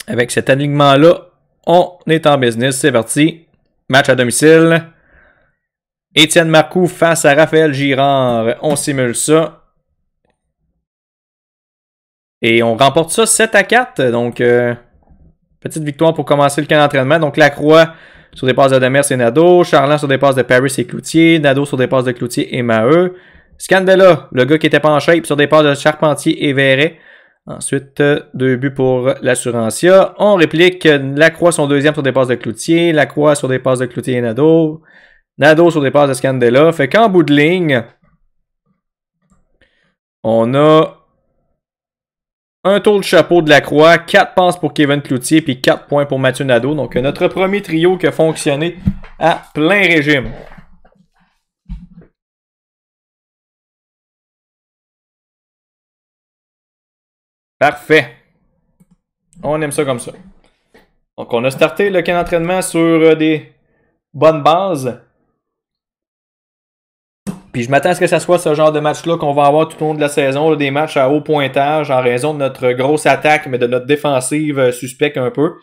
Avec cet alignement-là, on est en business. C'est parti. Match à domicile. Étienne Marcou face à Raphaël Girard. On simule ça. Et on remporte ça 7 à 4. Donc, euh, Petite victoire pour commencer le camp d'entraînement. Donc Lacroix sur des passes de Demers et Nadeau. Charland sur des passes de Paris et Cloutier. Nado sur des passes de Cloutier et Maheu. Scandella, le gars qui était pas en shape, sur des passes de Charpentier et Verret. Ensuite, euh, deux buts pour l'assurantia. On réplique euh, Lacroix son deuxième sur des passes de Cloutier. Lacroix sur des passes de Cloutier et Nado, Nadeau sur des passes de Scandella. Fait qu'en bout de ligne, on a un tour de chapeau de la croix, 4 passes pour Kevin Cloutier, puis 4 points pour Mathieu Nadeau. Donc, euh, notre premier trio qui a fonctionné à plein régime. Parfait. On aime ça comme ça. Donc, on a starté le camp d'entraînement sur euh, des bonnes bases je m'attends à ce que ce soit ce genre de match-là qu'on va avoir tout au long de la saison, des matchs à haut pointage en raison de notre grosse attaque, mais de notre défensive euh, suspecte un peu.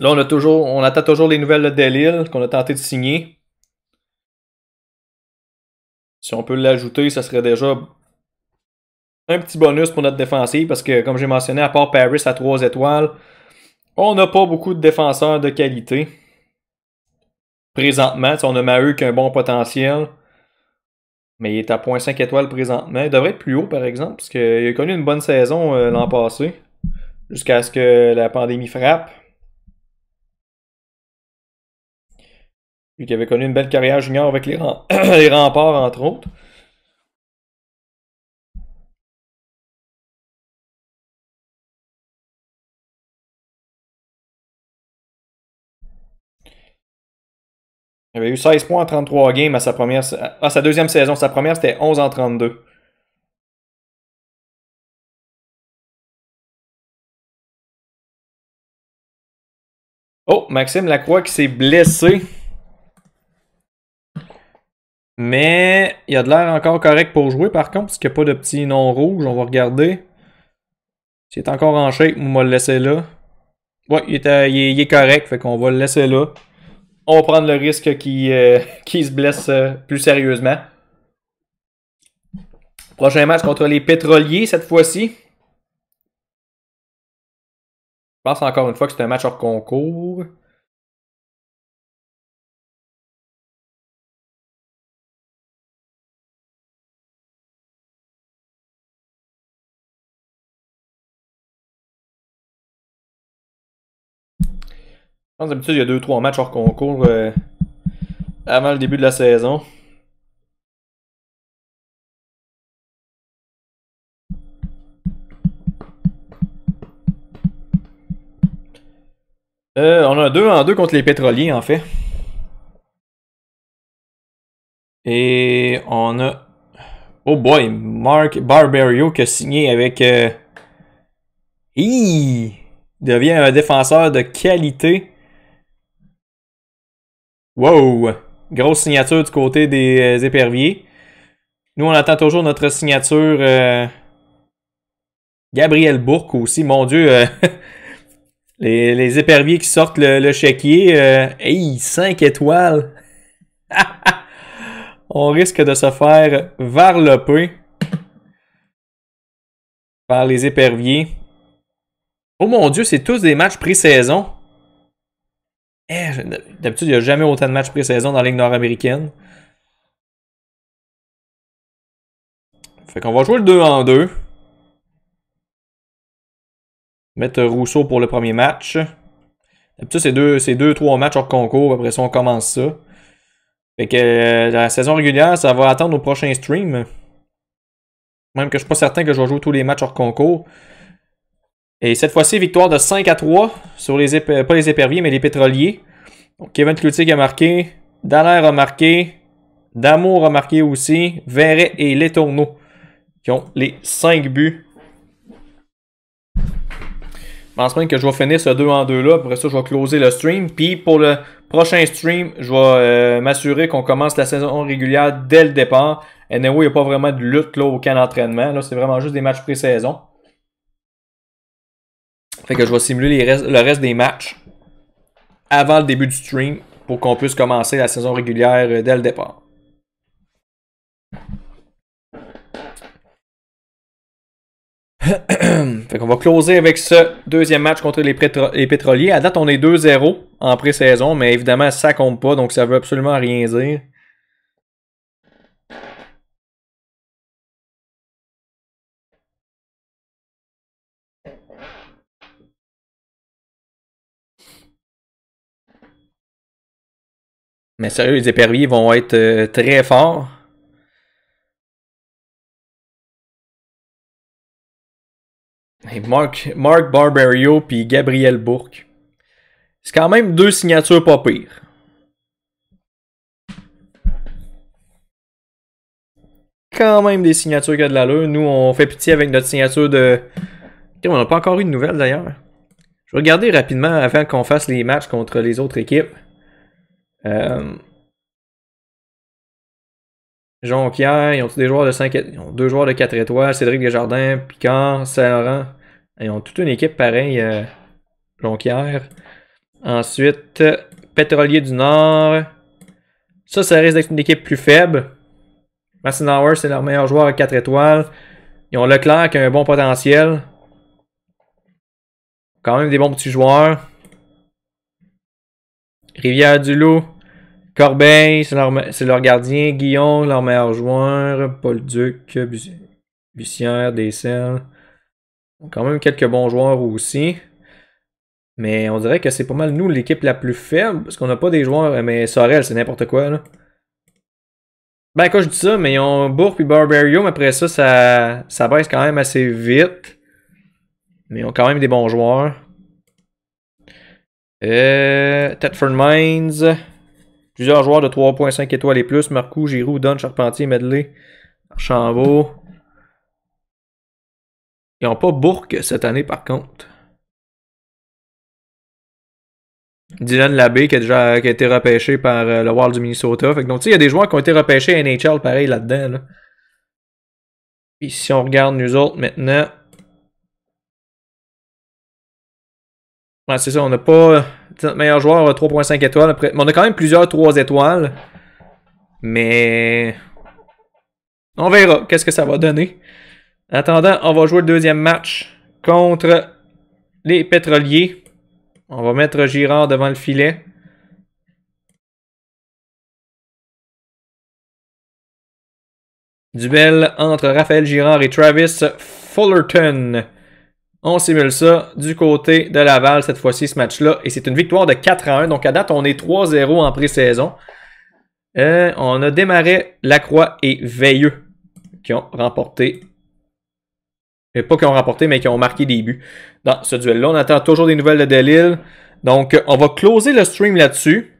Là, on, toujours, on attend toujours les nouvelles de Delil qu'on a tenté de signer. Si on peut l'ajouter, ça serait déjà un petit bonus pour notre défensive parce que, comme j'ai mentionné, à part Paris à 3 étoiles, on n'a pas beaucoup de défenseurs de qualité. Présentement, on a Maheu qui a bon potentiel. Mais il est à 0.5 étoiles présentement. Il devrait être plus haut, par exemple, parce qu'il a connu une bonne saison euh, l'an mm. passé, jusqu'à ce que la pandémie frappe. et qu'il avait connu une belle carrière junior avec les, les remparts, entre autres. Il avait eu 16 points en 33 games à sa, première, à sa deuxième saison. Sa première, c'était 11 en 32. Oh, Maxime Lacroix qui s'est blessé. Mais il a de l'air encore correct pour jouer par contre, parce qu'il n'y a pas de petit nom rouge. On va regarder. S'il est encore en shape, on va le laisser là. Ouais, il est, il est correct, fait qu'on va le laisser là on va prendre le risque qu'il euh, se blesse euh, plus sérieusement. Prochain match contre les pétroliers cette fois-ci. Je pense encore une fois que c'est un match hors concours. D'habitude, il y a 2-3 matchs hors concours euh, avant le début de la saison. Euh, on a 2 en 2 contre les pétroliers, en fait. Et on a. Oh boy, Mark Barberio qui a signé avec. Euh, il devient un défenseur de qualité. Wow! Grosse signature du côté des euh, éperviers. Nous, on attend toujours notre signature. Euh, Gabriel Bourque aussi. Mon Dieu, euh, les, éperviers qui sortent le, le chéquier. Hey, 5 étoiles! on risque de se faire varloper par les éperviers. Oh mon Dieu, c'est tous des matchs pré-saison. Eh, d'habitude, il n'y a jamais autant de matchs pré-saison dans la Ligue nord-américaine. Fait qu'on va jouer le 2 en 2. Mettre Rousseau pour le premier match. D'habitude, c'est 2-3 trois matchs hors concours. Après ça, on commence ça. Fait que euh, la saison régulière, ça va attendre au prochain stream. Même que je suis pas certain que je vais jouer tous les matchs hors concours. Et cette fois-ci, victoire de 5 à 3 sur les euh, pas les éperviers, mais les pétroliers. Donc, Kevin Cloutier a marqué, Dallaire a marqué, Damour a marqué aussi, Verret et Letourneau qui ont les 5 buts. Je pense même que je vais finir ce 2 en 2 là. Après ça, je vais closer le stream. Puis pour le prochain stream, je vais euh, m'assurer qu'on commence la saison régulière dès le départ. Anyway, il n'y a pas vraiment de lutte là, au camp d'entraînement. Là, c'est vraiment juste des matchs pré-saison. Fait que je vais simuler le reste des matchs avant le début du stream pour qu'on puisse commencer la saison régulière euh, dès le départ. fait qu'on va closer avec ce deuxième match contre les, pétroliers. À date, on est 2-0 en pré-saison, mais évidemment, ça compte pas, donc ça veut absolument rien dire. Mais sérieux, les éperviers vont être euh, très forts. Et Mark, Mark Barberio puis Gabriel Bourque. C'est quand même deux signatures pas pires. Quand même des signatures qui a de l'allure. Nous, on fait pitié avec notre signature de. On n'a pas encore eu de nouvelles d'ailleurs. Je vais regarder rapidement avant qu'on fasse les matchs contre les autres équipes. Euh, Jonquière, ils ont tous des joueurs de 5 ils ont deux joueurs de 4 étoiles, Cédric Desjardins, Picard, Saint-Laurent. Ils ont toute une équipe pareille, euh, Jonquière. Ensuite, Pétrolier du Nord. Ça, ça risque d'être une équipe plus faible. Massenauer, c'est leur meilleur joueur à 4 étoiles. Ils ont Leclerc qui a un bon potentiel. Quand même des bons petits joueurs. Rivière-du-Loup. Corbeil, c'est leur, gardien. Guillaume, leur meilleur joueur. Paul Duc, Bussière, a Quand même quelques bons joueurs aussi. Mais on dirait que c'est pas mal nous l'équipe la plus faible. Parce qu'on n'a pas des joueurs. Euh, mais Sorel, c'est n'importe quoi Ben quand je dis ça, mais ils ont Bourg puis Mais Après ça, ça, baisse quand même assez vite. Mais ils ont quand même des bons joueurs. Euh, Tetford Mines. Plusieurs joueurs de 3.5 étoiles et plus. Marcou, Giroud, Don, Charpentier, Medley, Archambault. Ils n'ont pas Bourque cette année, par contre. Dylan Labbé qui a déjà été repêché par euh, le Wild du Minnesota. Fait donc, tu sais, il y a des joueurs qui ont été repêchés à NHL pareil là-dedans. Là. Puis si on regarde nous autres maintenant, c'est ça, on n'a pas. Notre meilleur joueur 3.5 étoiles. Mais on a quand même plusieurs 3 étoiles. Mais. On verra qu'est-ce que ça va donner. En attendant, on va jouer le deuxième match contre les pétroliers. On va mettre Girard devant le filet. Duel entre Raphaël Girard et Travis Fullerton. On simule ça du côté de Laval cette fois-ci, ce match-là. Et c'est une victoire de 4 à 1. Donc à date, on est 3-0 en pré-saison. Euh, on a démarré Lacroix et Veilleux qui ont remporté. Et euh, pas qui ont remporté, mais qui ont marqué des buts dans ce duel-là. On attend toujours des nouvelles de Delille. Donc on va closer le stream là-dessus.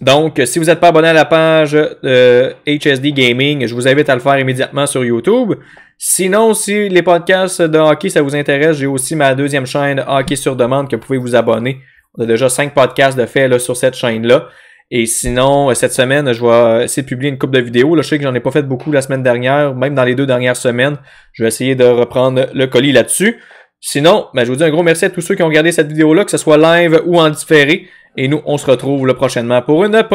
Donc, euh, si vous n'êtes pas abonné à la page HSD euh, Gaming, je vous invite à le faire immédiatement sur YouTube. Sinon, si les podcasts de hockey, ça vous intéresse, j'ai aussi ma deuxième chaîne Hockey sur demande que vous pouvez vous abonner. On a déjà cinq podcasts de fait là, sur cette chaîne-là. Et sinon, euh, cette semaine, je vais essayer de publier une coupe de vidéos. Là, je sais que j'en ai pas fait beaucoup la semaine dernière, même dans les deux dernières semaines. Je vais essayer de reprendre le colis là-dessus. Sinon, ben, je vous dis un gros merci à tous ceux qui ont regardé cette vidéo-là, que ce soit live ou en différé. Et nous, on se retrouve le prochainement pour une